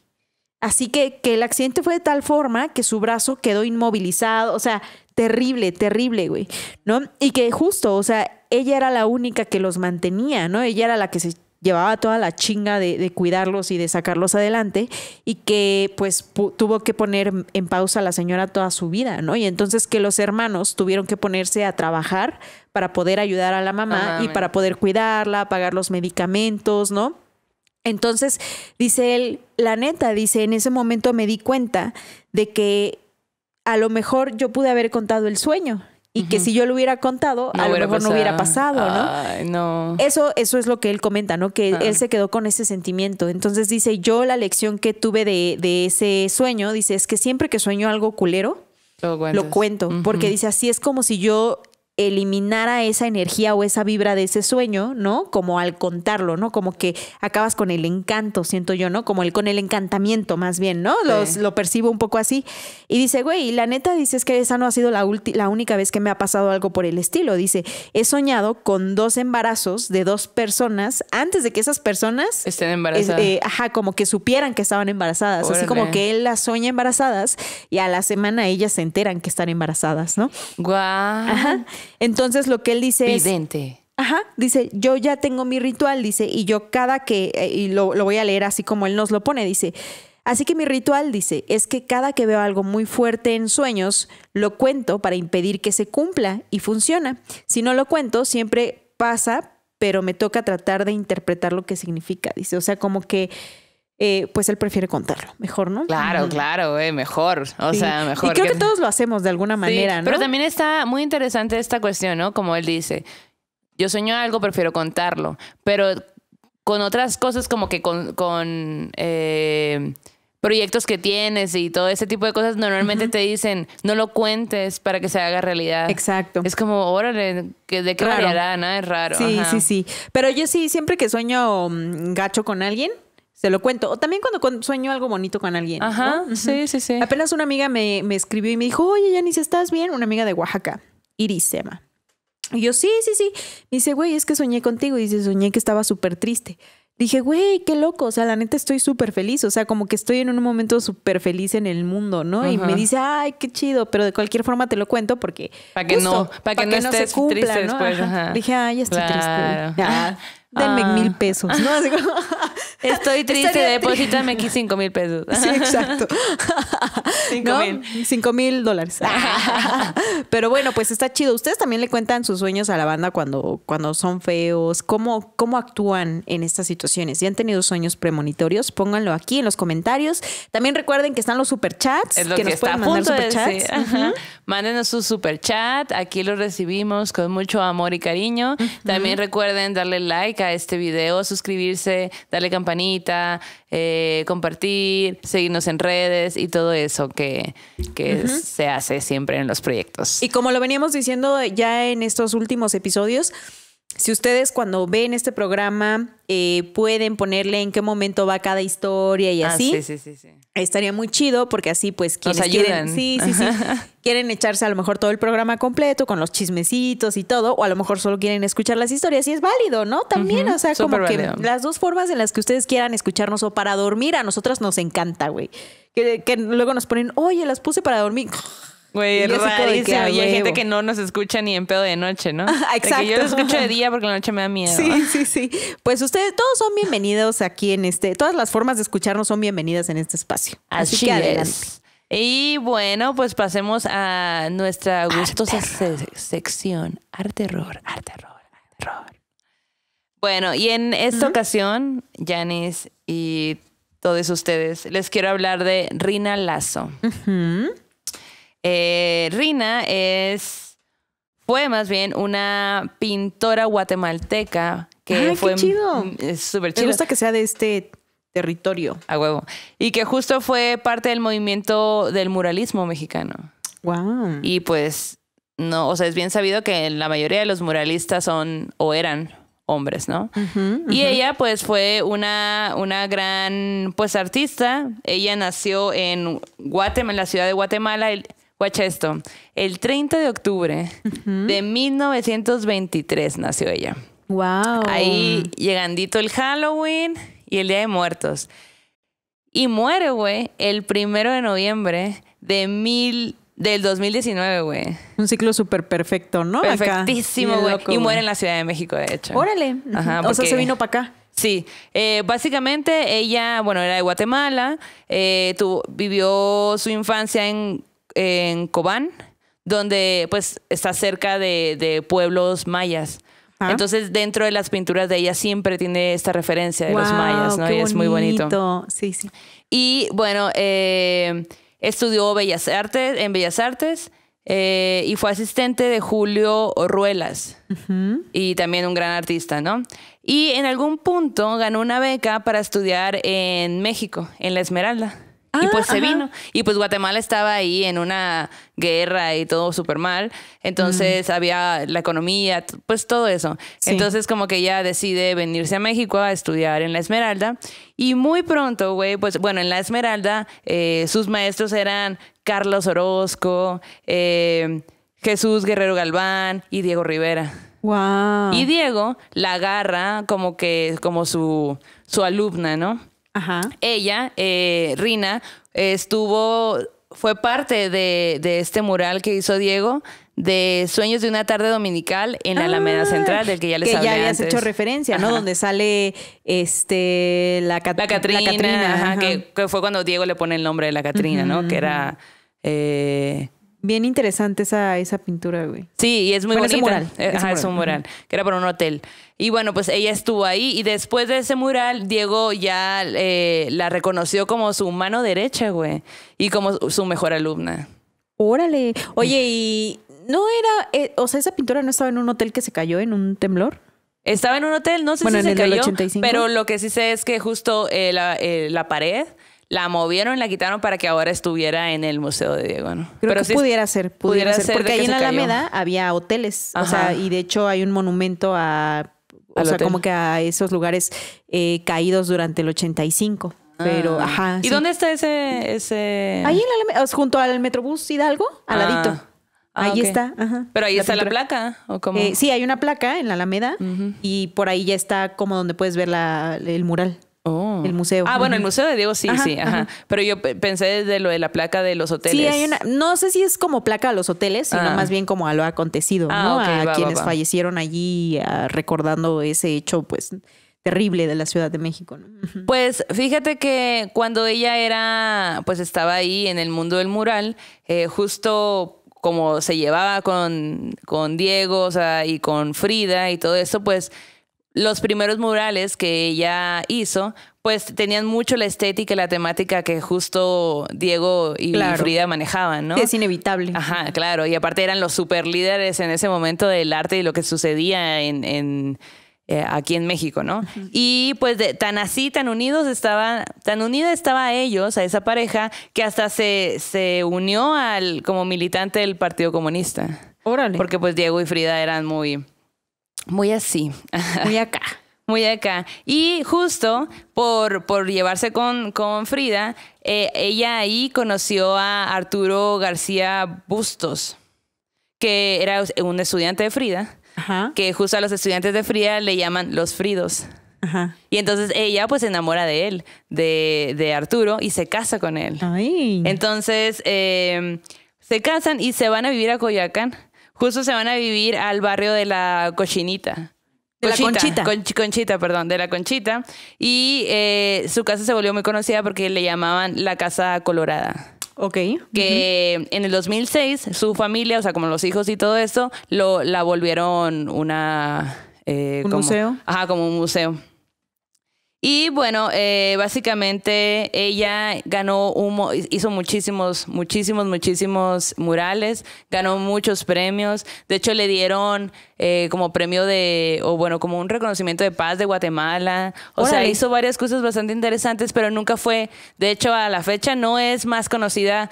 Así que, que el accidente fue de tal forma que su brazo quedó inmovilizado, o sea, terrible, terrible, güey, ¿no? Y que justo, o sea, ella era la única que los mantenía, ¿no? Ella era la que se llevaba toda la chinga de, cuidarlos y de sacarlos adelante y que pues tuvo que poner en pausa la señora toda su vida, ¿no? Y entonces que los hermanos tuvieron que ponerse a trabajar para poder ayudar a la mamá y para poder cuidarla, pagar los medicamentos, ¿no? Entonces, dice él, la neta, dice, en ese momento me di cuenta de que a lo mejor yo pude haber contado el sueño y que si yo lo hubiera contado, a lo mejor no hubiera pasado, ¿no? Eso, eso es lo que él comenta, ¿no? Que él se quedó con ese sentimiento. Entonces dice, yo la lección que tuve de, ese sueño, dice, es que siempre que sueño algo culero, lo, cuento, porque dice, así es como si yo eliminara esa energía o esa vibra de ese sueño, ¿no? Como al contarlo, ¿no? Como que acabas con el encanto, siento yo, ¿no? Como el con el encantamiento más bien, ¿no? Lo percibo un poco así. Y dice, güey, la neta dices que esa no ha sido la, la única vez que me ha pasado algo por el estilo. Dice, he soñado con dos embarazos de dos personas antes de que esas personas estén embarazadas. Eh, ajá, como que supieran que estaban embarazadas. Así como que él las sueña embarazadas y a la semana ellas se enteran que están embarazadas, ¿no? Guau. Entonces lo que él dice Vidente. Ajá, dice, yo ya tengo mi ritual, dice, y yo cada que, eh, y lo, lo voy a leer así como él nos lo pone, dice, Así que mi ritual, dice, es que cada que veo algo muy fuerte en sueños, lo cuento para impedir que se cumpla y funciona. Si no lo cuento, siempre pasa, pero me toca tratar de interpretar lo que significa, dice. O sea, como que eh, pues él prefiere contarlo, mejor, ¿no? Claro, claro, eh, mejor, o sea, mejor. Y creo que... todos lo hacemos de alguna manera, ¿no? Pero también está muy interesante esta cuestión, ¿no? Como él dice, yo sueño algo, prefiero contarlo, pero con otras cosas como que con, eh, proyectos que tienes y todo ese tipo de cosas, normalmente te dicen, no lo cuentes para que se haga realidad. Exacto. Es como, órale, que de qué realidad, ¿no? Es raro. Sí, sí, sí. Pero yo sí, siempre que sueño mm, gacho con alguien, se lo cuento. O también cuando sueño algo bonito con alguien. Ajá, sí, sí, sí. Apenas una amiga me, me escribió y me dijo, oye, Janice, ¿estás bien? Una amiga de Oaxaca, Irisema. Y yo, sí, sí, sí. Me dice, güey, es que soñé contigo. Y dice, soñé que estaba súper triste. Dije, güey, qué loco. O sea, la neta estoy súper feliz. O sea, como que estoy en un momento súper feliz en el mundo, ¿no? Y me dice, ay, qué chido. Pero de cualquier forma te lo cuento porque. Para que no, para que, no estés triste después. Dije, ay, ya estoy triste. Ah denme ah. mil pesos, Estoy triste, deposítame aquí cinco mil pesos. Sí, exacto. cinco mil. dólares. Pero bueno, pues está chido. Ustedes también le cuentan sus sueños a la banda cuando, cuando son feos. ¿Cómo, ¿Cómo actúan en estas situaciones? y han tenido sueños premonitorios, pónganlo aquí en los comentarios. También recuerden que están los superchats. Es que, nos pueden mandar superchats. Mándenos su superchat. Aquí lo recibimos con mucho amor y cariño. También recuerden darle like este video, suscribirse, darle campanita, eh, compartir, seguirnos en redes y todo eso que, se hace siempre en los proyectos. Y como lo veníamos diciendo ya en estos últimos episodios, si ustedes cuando ven este programa eh, pueden ponerle en qué momento va cada historia y ah, así, estaría muy chido porque así pues quienes quieren, echarse a lo mejor todo el programa completo con los chismecitos y todo, o a lo mejor solo quieren escuchar las historias y es válido, ¿no? También, o sea, como que las dos formas en las que ustedes quieran escucharnos o para dormir, a nosotras nos encanta, güey. Que, que luego nos ponen, oye, las puse para dormir. Güey, es y hay gente que no nos escucha ni en pedo de noche, ¿no? Exacto. yo los escucho de día porque la noche me da miedo. Sí, sí, sí. Pues ustedes, todos son bienvenidos aquí en este. Todas las formas de escucharnos son bienvenidas en este espacio. Así, Y bueno, pues pasemos a nuestra gustosa sección. Arte terror arte horror. arte Bueno, y en esta ocasión, Janice y todos ustedes, les quiero hablar de Rina Lazo. Eh, Rina es, fue más bien una pintora guatemalteca que fue qué chido. súper chido. Me gusta que sea de este territorio. A huevo. Y que justo fue parte del movimiento del muralismo mexicano. Wow. Y pues, no, o sea, es bien sabido que la mayoría de los muralistas son o eran hombres, ¿no? Y ella pues fue una, una gran pues artista. Ella nació en Guatemala, en la ciudad de Guatemala, Guachesto, esto. El 30 de octubre de 1923 nació ella. Wow. Ahí llegandito el Halloween y el Día de Muertos. Y muere, güey, el primero de noviembre de mil, del 2019, güey. Un ciclo súper perfecto, ¿no? Perfectísimo, güey. Y, muere en la Ciudad de México, de hecho. Órale. Ajá, O sea, se vino para acá. Sí, eh, básicamente ella, bueno, era de Guatemala, eh, vivió su infancia en en Cobán, donde pues está cerca de, pueblos mayas. Ah. Entonces, dentro de las pinturas de ella siempre tiene esta referencia de los mayas, ¿no? Y es muy bonito. Sí, sí. Y bueno, eh, estudió Bellas Artes, en Bellas Artes eh, y fue asistente de Julio Ruelas. y también un gran artista, ¿no? Y en algún punto ganó una beca para estudiar en México, en La Esmeralda y ah, pues se vino. Y pues Guatemala estaba ahí en una guerra y todo súper mal. Entonces mm. había la economía, pues todo eso. Entonces como que ella decide venirse a México a estudiar en La Esmeralda. Y muy pronto, güey, pues bueno, en La Esmeralda eh, sus maestros eran Carlos Orozco, eh, Jesús Guerrero Galván y Diego Rivera. Y Diego la agarra como que como su, su alumna, ¿no? Ella, eh, Rina, estuvo, fue parte de, este mural que hizo Diego de Sueños de una tarde dominical en la Alameda ah, Central, del que ya les que ya habías hecho referencia, ¿no? Donde sale este la, Catrina, la Catrina Que, fue cuando Diego le pone el nombre de la Catrina, ¿no? Que era Bien interesante esa, esa pintura, güey. Sí, y es muy bonita. Es un mural. Eh, ajá, es un mural, que era para un hotel. Y bueno, pues ella estuvo ahí y después de ese mural, Diego ya eh, la reconoció como su mano derecha, güey, y como su mejor alumna. Órale. Oye, y no era, eh, o sea, esa pintura no estaba en un hotel que se cayó en un temblor. Estaba en un hotel, no sé bueno, si en se el cayó, 85. pero lo que sí sé es que justo la, la pared la movieron, la quitaron para que ahora estuviera en el Museo de Diego, ¿no? Pero que pudiera ser, pudiera, ser, Porque ahí en la Alameda había hoteles, o sea, y de hecho hay un monumento a, o sea, como que a esos lugares eh, caídos durante el 85. Pero, ah. ajá. ¿Y dónde está ese, ese...? Ahí en la junto al Metrobús Hidalgo, al ah. ladito. Ah, ahí está. Pero ahí está la placa, ¿o eh, sí, hay una placa en la Alameda y por ahí ya está como donde puedes ver la, el mural. Oh. El museo. Ah, bueno, el museo de Diego sí, sí, Pero yo pensé desde lo de la placa de los hoteles. Sí, hay una, no sé si es como placa a los hoteles, sino ah. más bien como a lo acontecido, ah, ¿no? a quienes fallecieron allí ah, recordando ese hecho, pues terrible de la Ciudad de México. ¿no? Pues fíjate que cuando ella era, pues estaba ahí en el mundo del mural, eh, justo como se llevaba con, con Diego, y con Frida y todo eso, pues los primeros murales que ella hizo, pues tenían mucho la estética y la temática que justo Diego y Frida manejaban, ¿no? es inevitable. Ajá, claro. Y aparte eran los super líderes en ese momento del arte y lo que sucedía eh, aquí en México, ¿no? Y pues tan así, tan unidos estaban, tan unida estaba ellos, a esa pareja, que hasta se, se unió al como militante del Partido Comunista. Órale. Porque pues Diego y Frida eran muy muy así. Muy acá. Muy acá. Y justo por, llevarse con, Frida, eh, ella ahí conoció a Arturo García Bustos, que era un estudiante de Frida, que justo a los estudiantes de Frida le llaman los Fridos. Ajá. Y entonces ella pues se enamora de él, de, Arturo, y se casa con él. Ay. Entonces eh, se casan y se van a vivir a Coyoacán. Justo se van a vivir al barrio de la cochinita. De Conchita, la Conchita. Conchita, perdón, de la Conchita. Y eh, su casa se volvió muy conocida porque le llamaban la Casa Colorada. Ok. Que en el 2006 su familia, o sea, como los hijos y todo eso, lo, la volvieron una... Eh, ¿Un museo? Ajá, como un museo. Y bueno, eh, básicamente ella ganó hizo muchísimos, muchísimos, muchísimos murales, ganó muchos premios. De hecho, le dieron eh, como premio de, o bueno, como un reconocimiento de paz de Guatemala. O sea, hizo varias cosas bastante interesantes, pero nunca fue, de hecho, a la fecha no es más conocida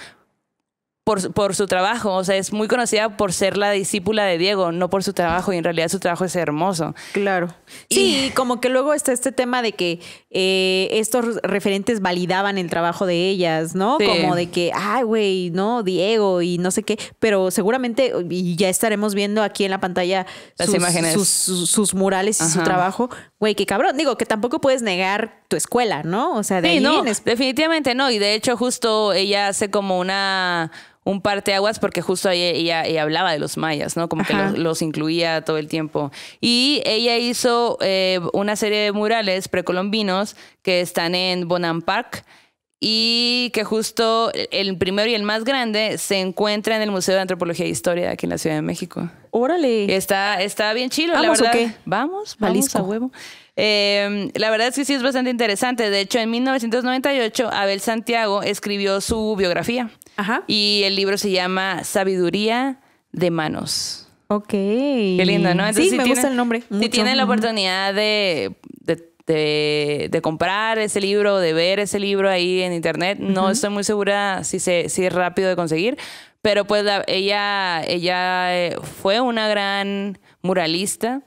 por, su trabajo, o sea, es muy conocida por ser la discípula de Diego, no por su trabajo, y en realidad su trabajo es hermoso. Claro. Sí, y, como que luego está este tema de que eh, estos referentes validaban el trabajo de ellas, ¿no? Como de que, ay, güey, no, Diego y no sé qué, pero seguramente, y ya estaremos viendo aquí en la pantalla sus, imágenes. Sus, murales y su trabajo, güey, qué cabrón, digo, que tampoco puedes negar tu escuela, ¿no? O sea, de definitivamente no, y de hecho justo ella hace como una un aguas porque justo ahí ella, hablaba de los mayas, ¿no? Como que los, incluía todo el tiempo. Y ella hizo eh, una serie de murales precolombinos que están en Bonan Park y que justo el primero y el más grande se encuentra en el Museo de Antropología e Historia aquí en la Ciudad de México. Órale. Está, está bien chido, la verdad. Vamos, huevo. Em, la verdad es que sí es bastante interesante. De hecho, en 1998, Abel Santiago escribió su biografía. Ajá. Y el libro se llama Sabiduría de Manos. Ok. Qué lindo, ¿no? sí, me gusta el nombre. Si tienen la oportunidad de, de, comprar ese libro, de ver ese libro ahí en internet, no estoy muy segura si, si es rápido de conseguir, pero pues ella, ella eh, fue una gran muralista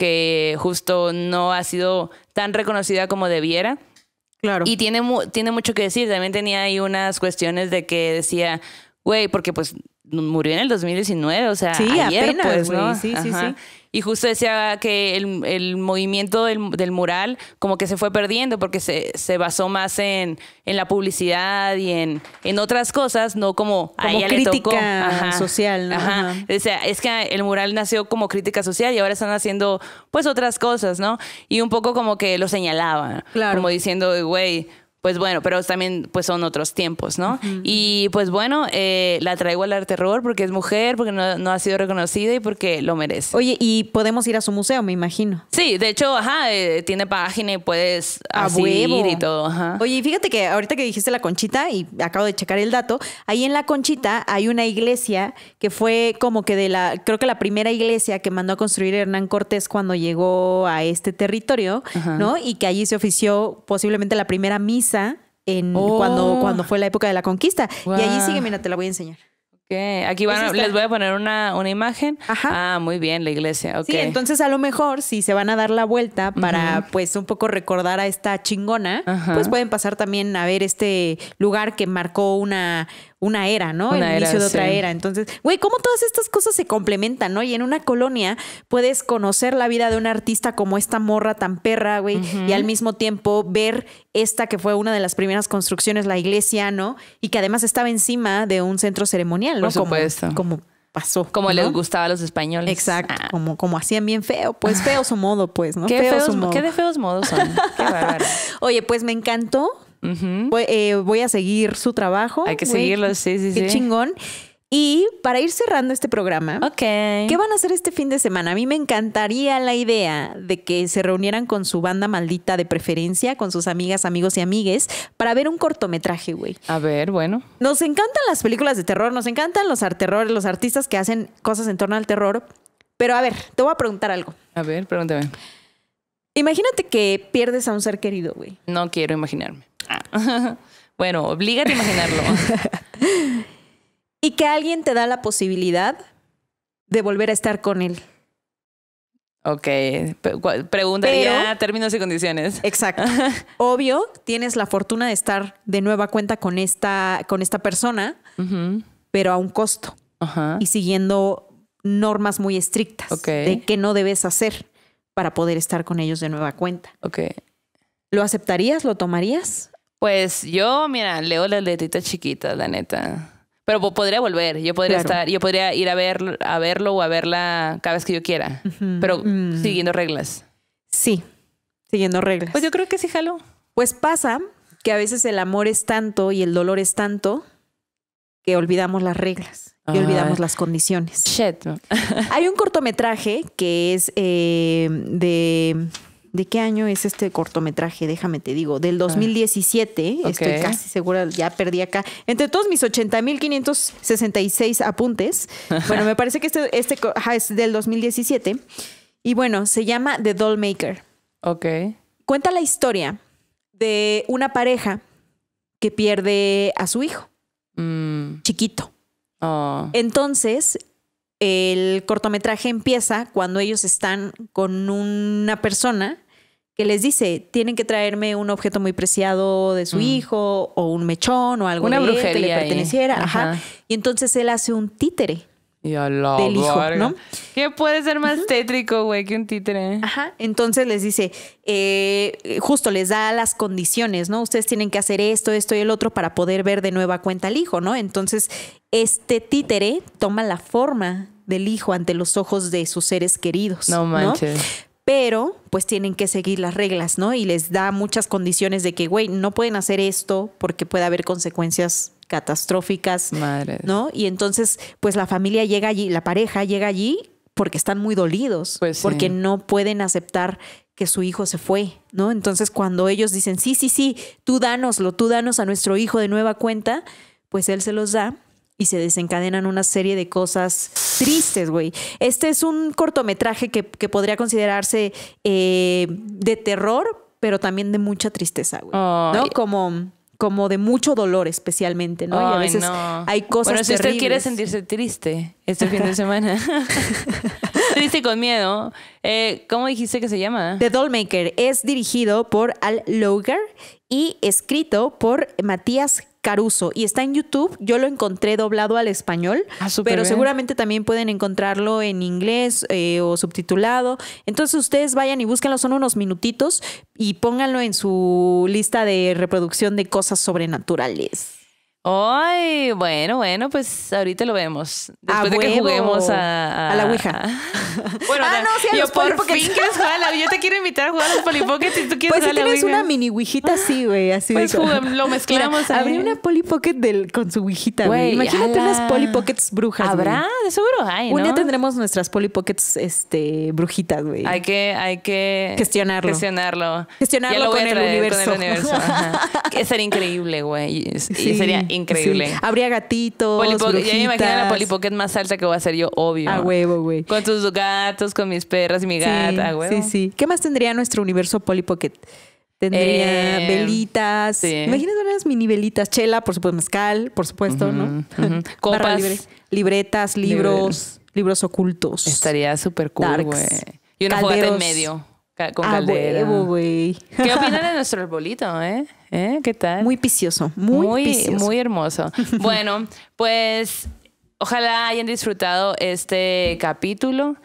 que justo no ha sido tan reconocida como debiera. Claro. Y tiene, tiene mucho que decir. También tenía ahí unas cuestiones de que decía, güey, porque pues murió en el 2019, o sea, sí, apenas, pues, ¿no? Sí, sí, sí. Y justo decía que el, movimiento del, mural como que se fue perdiendo porque se, se basó más en, en, la publicidad y en, en otras cosas, no como, como crítica social. ¿no? O sea, es que el mural nació como crítica social y ahora están haciendo pues otras cosas, ¿no? Y un poco como que lo señalaban, claro. como diciendo, güey, pues bueno, pero también pues son otros tiempos, ¿no? Y pues bueno, eh, la traigo al arte terror porque es mujer, porque no, ha sido reconocida y porque lo merece. Oye, y podemos ir a su museo, me imagino. Sí, de hecho, ajá, eh, tiene página y puedes abrir y todo, Oye, fíjate que ahorita que dijiste la Conchita y acabo de checar el dato, ahí en la Conchita hay una iglesia que fue como que de la, creo que la primera iglesia que mandó a construir Hernán Cortés cuando llegó a este territorio, ¿no? Y que allí se ofició posiblemente la primera misa en cuando, oh. cuando fue la época de la conquista. Y allí sigue, mira, te la voy a enseñar. Okay. Aquí van, les voy a poner una, imagen. Ah, muy bien, la iglesia. Sí, entonces a lo mejor si se van a dar la vuelta para pues un poco recordar a esta chingona, pues pueden pasar también a ver este lugar que marcó una, una era, ¿no? el inicio de otra era. Entonces, güey, ¿cómo todas estas cosas se complementan, no? Y en una colonia puedes conocer la vida de un artista como esta morra tan perra, güey, y al mismo tiempo ver esta que fue una de las primeras construcciones, la iglesia, ¿no? Y que además estaba encima de un centro ceremonial, ¿no? supuesto. Como, como pasó. Como les gustaba a los españoles. Exacto, ah. como, como hacían bien feo, pues feo su modo, pues, ¿no? Qué, feos, qué de feos modos son. qué Oye, pues me encantó eh, voy, a seguir su trabajo. Hay que seguirlo, sí, sí, sí. Qué chingón. Y para ir cerrando este programa, ¿qué van a hacer este fin de semana? A mí me encantaría la idea de que se reunieran con su banda maldita de preferencia, con sus amigas, amigos y amigues, para ver un cortometraje, güey. A ver, bueno. Nos encantan las películas de terror, nos encantan los los artistas que hacen cosas en torno al terror. Pero a ver, te voy a preguntar algo. A ver, pregúntame. Imagínate que pierdes a un ser querido, güey. No quiero imaginarme. bueno, oblígate a imaginarlo. y que alguien te da la posibilidad de volver a estar con él. Ok, preguntaría Pero, términos y condiciones. Exacto. Obvio, tienes la fortuna de estar de nueva cuenta con esta, con esta persona, pero a un costo y siguiendo normas muy estrictas de qué no debes hacer para poder estar con ellos de nueva cuenta. Ok. ¿Lo aceptarías? ¿Lo tomarías? Pues yo, mira, leo las letritas chiquitas, la neta. Pero podría volver, yo podría estar, yo podría ir a ver, a verlo o a verla cada vez que yo quiera, pero mm. siguiendo reglas. Sí, siguiendo reglas. Pues yo creo que sí, jalo. Pues pasa que a veces el amor es tanto y el dolor es tanto que olvidamos las reglas y olvidamos las condiciones. Hay un cortometraje que es eh, de ¿De qué año es este cortometraje? Déjame te digo. Del 2017. Ah. Estoy casi segura, ya perdí acá. Entre todos mis 80.566 apuntes. bueno, me parece que este, este es del 2017. Y bueno, se llama The Dollmaker. Ok. Cuenta la historia de una pareja que pierde a su hijo. Mm. Chiquito. Oh. Entonces, el cortometraje empieza cuando ellos están con una persona que les dice, tienen que traerme un objeto muy preciado de su mm. hijo o un mechón o algo brujería que le perteneciera. Y entonces él hace un títere y a la del hijo, ¿no? ¿Qué puede ser más tétrico, güey, que un títere? Ajá. Entonces les dice, eh, justo les da las condiciones, ¿no? Ustedes tienen que hacer esto, esto y el otro para poder ver de nueva cuenta al hijo, ¿no? Entonces, este títere toma la forma del hijo ante los ojos de sus seres queridos. No manches. pero pues tienen que seguir las reglas, ¿no? Y les da muchas condiciones de que, güey, no pueden hacer esto porque puede haber consecuencias catastróficas, Madre. ¿no? Y entonces, pues la familia llega allí, la pareja llega allí porque están muy dolidos, pues porque no pueden aceptar que su hijo se fue, ¿no? Entonces, cuando ellos dicen, sí, sí, sí, tú danoslo, tú danos a nuestro hijo de nueva cuenta, pues él se los da y se desencadenan una serie de cosas tristes, güey. Este es un cortometraje que, podría considerarse eh, de terror, pero también de mucha tristeza, güey. ¿No? Como como de mucho dolor especialmente, ¿no? y a veces hay cosas Bueno, si usted quiere sentirse triste este fin de semana, triste con miedo, eh, ¿cómo dijiste que se llama? The Dollmaker es dirigido por Al Logar y escrito por Matías Caruso y está en YouTube. Yo lo encontré doblado al español, ah, pero seguramente también pueden encontrarlo en inglés eh, o subtitulado. Entonces ustedes vayan y búsquenlo, son unos minutitos y pónganlo en su lista de reproducción de cosas sobrenaturales. Ay, bueno, bueno, pues ahorita lo vemos. Después de que juguemos a, a, la Ouija. bueno, ah, no, sí, yo por fin quieres jugar a la Yo te quiero invitar a jugar a los Polipockets y tú quieres pues si a la tienes una mini Ouijita así, güey, así. Pues lo mezclamos Mira, Abrí una Polipocket del, con su Ouijita, güey. Imagínate unas Polly Pockets brujas. Habrá, de seguro hay, ¿no? Un día tendremos nuestras Polipockets este, brujitas, güey. Hay que, hay que gestionarlo. Gestionarlo. Gestionarlo con, el universo. con Sería increíble, güey. Sí. Sería Increíble. Habría gatitos. ya me imagino la polipocket más alta que voy a hacer yo, obvio. A huevo, güey. Con tus gatos, con mis perras y mi gata, Sí, sí. ¿Qué más tendría nuestro universo polipocket? Tendría eh, velitas. Imagínate unas mini velitas. Chela, por supuesto, mezcal, por supuesto, ¿no? Copas. libretas, libros, libros, ocultos. Estaría súper cool, güey. Y una jugada en medio con ah, ¿Qué opinan de nuestro arbolito, eh? eh? ¿Qué tal? Muy picioso, muy muy, picioso. muy hermoso. bueno, pues ojalá hayan disfrutado este capítulo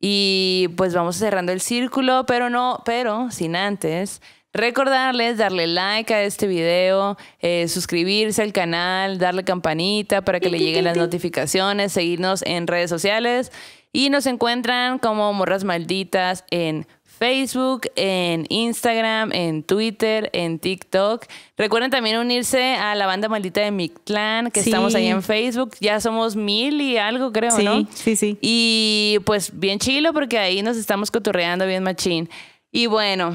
y pues vamos cerrando el círculo, pero no, pero sin antes recordarles darle like a este video, eh, suscribirse al canal, darle campanita para que le lleguen las notificaciones, seguirnos en redes sociales y nos encuentran como Morras Malditas en Facebook, en Instagram, en Twitter, en TikTok. Recuerden también unirse a la banda maldita de Clan, que estamos ahí en Facebook. Ya somos mil y algo, creo, ¿no? Sí, sí. Y pues bien chilo, porque ahí nos estamos cotorreando bien machín. Y bueno,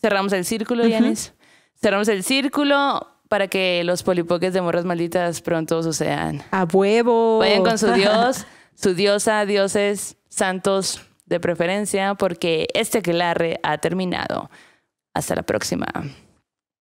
cerramos el círculo, Yanis. Cerramos el círculo para que los polipoques de morras malditas pronto sean. A huevo. Vayan con su dios, su diosa, dioses, santos, de preferencia, porque este aquelarre ha terminado. Hasta la próxima.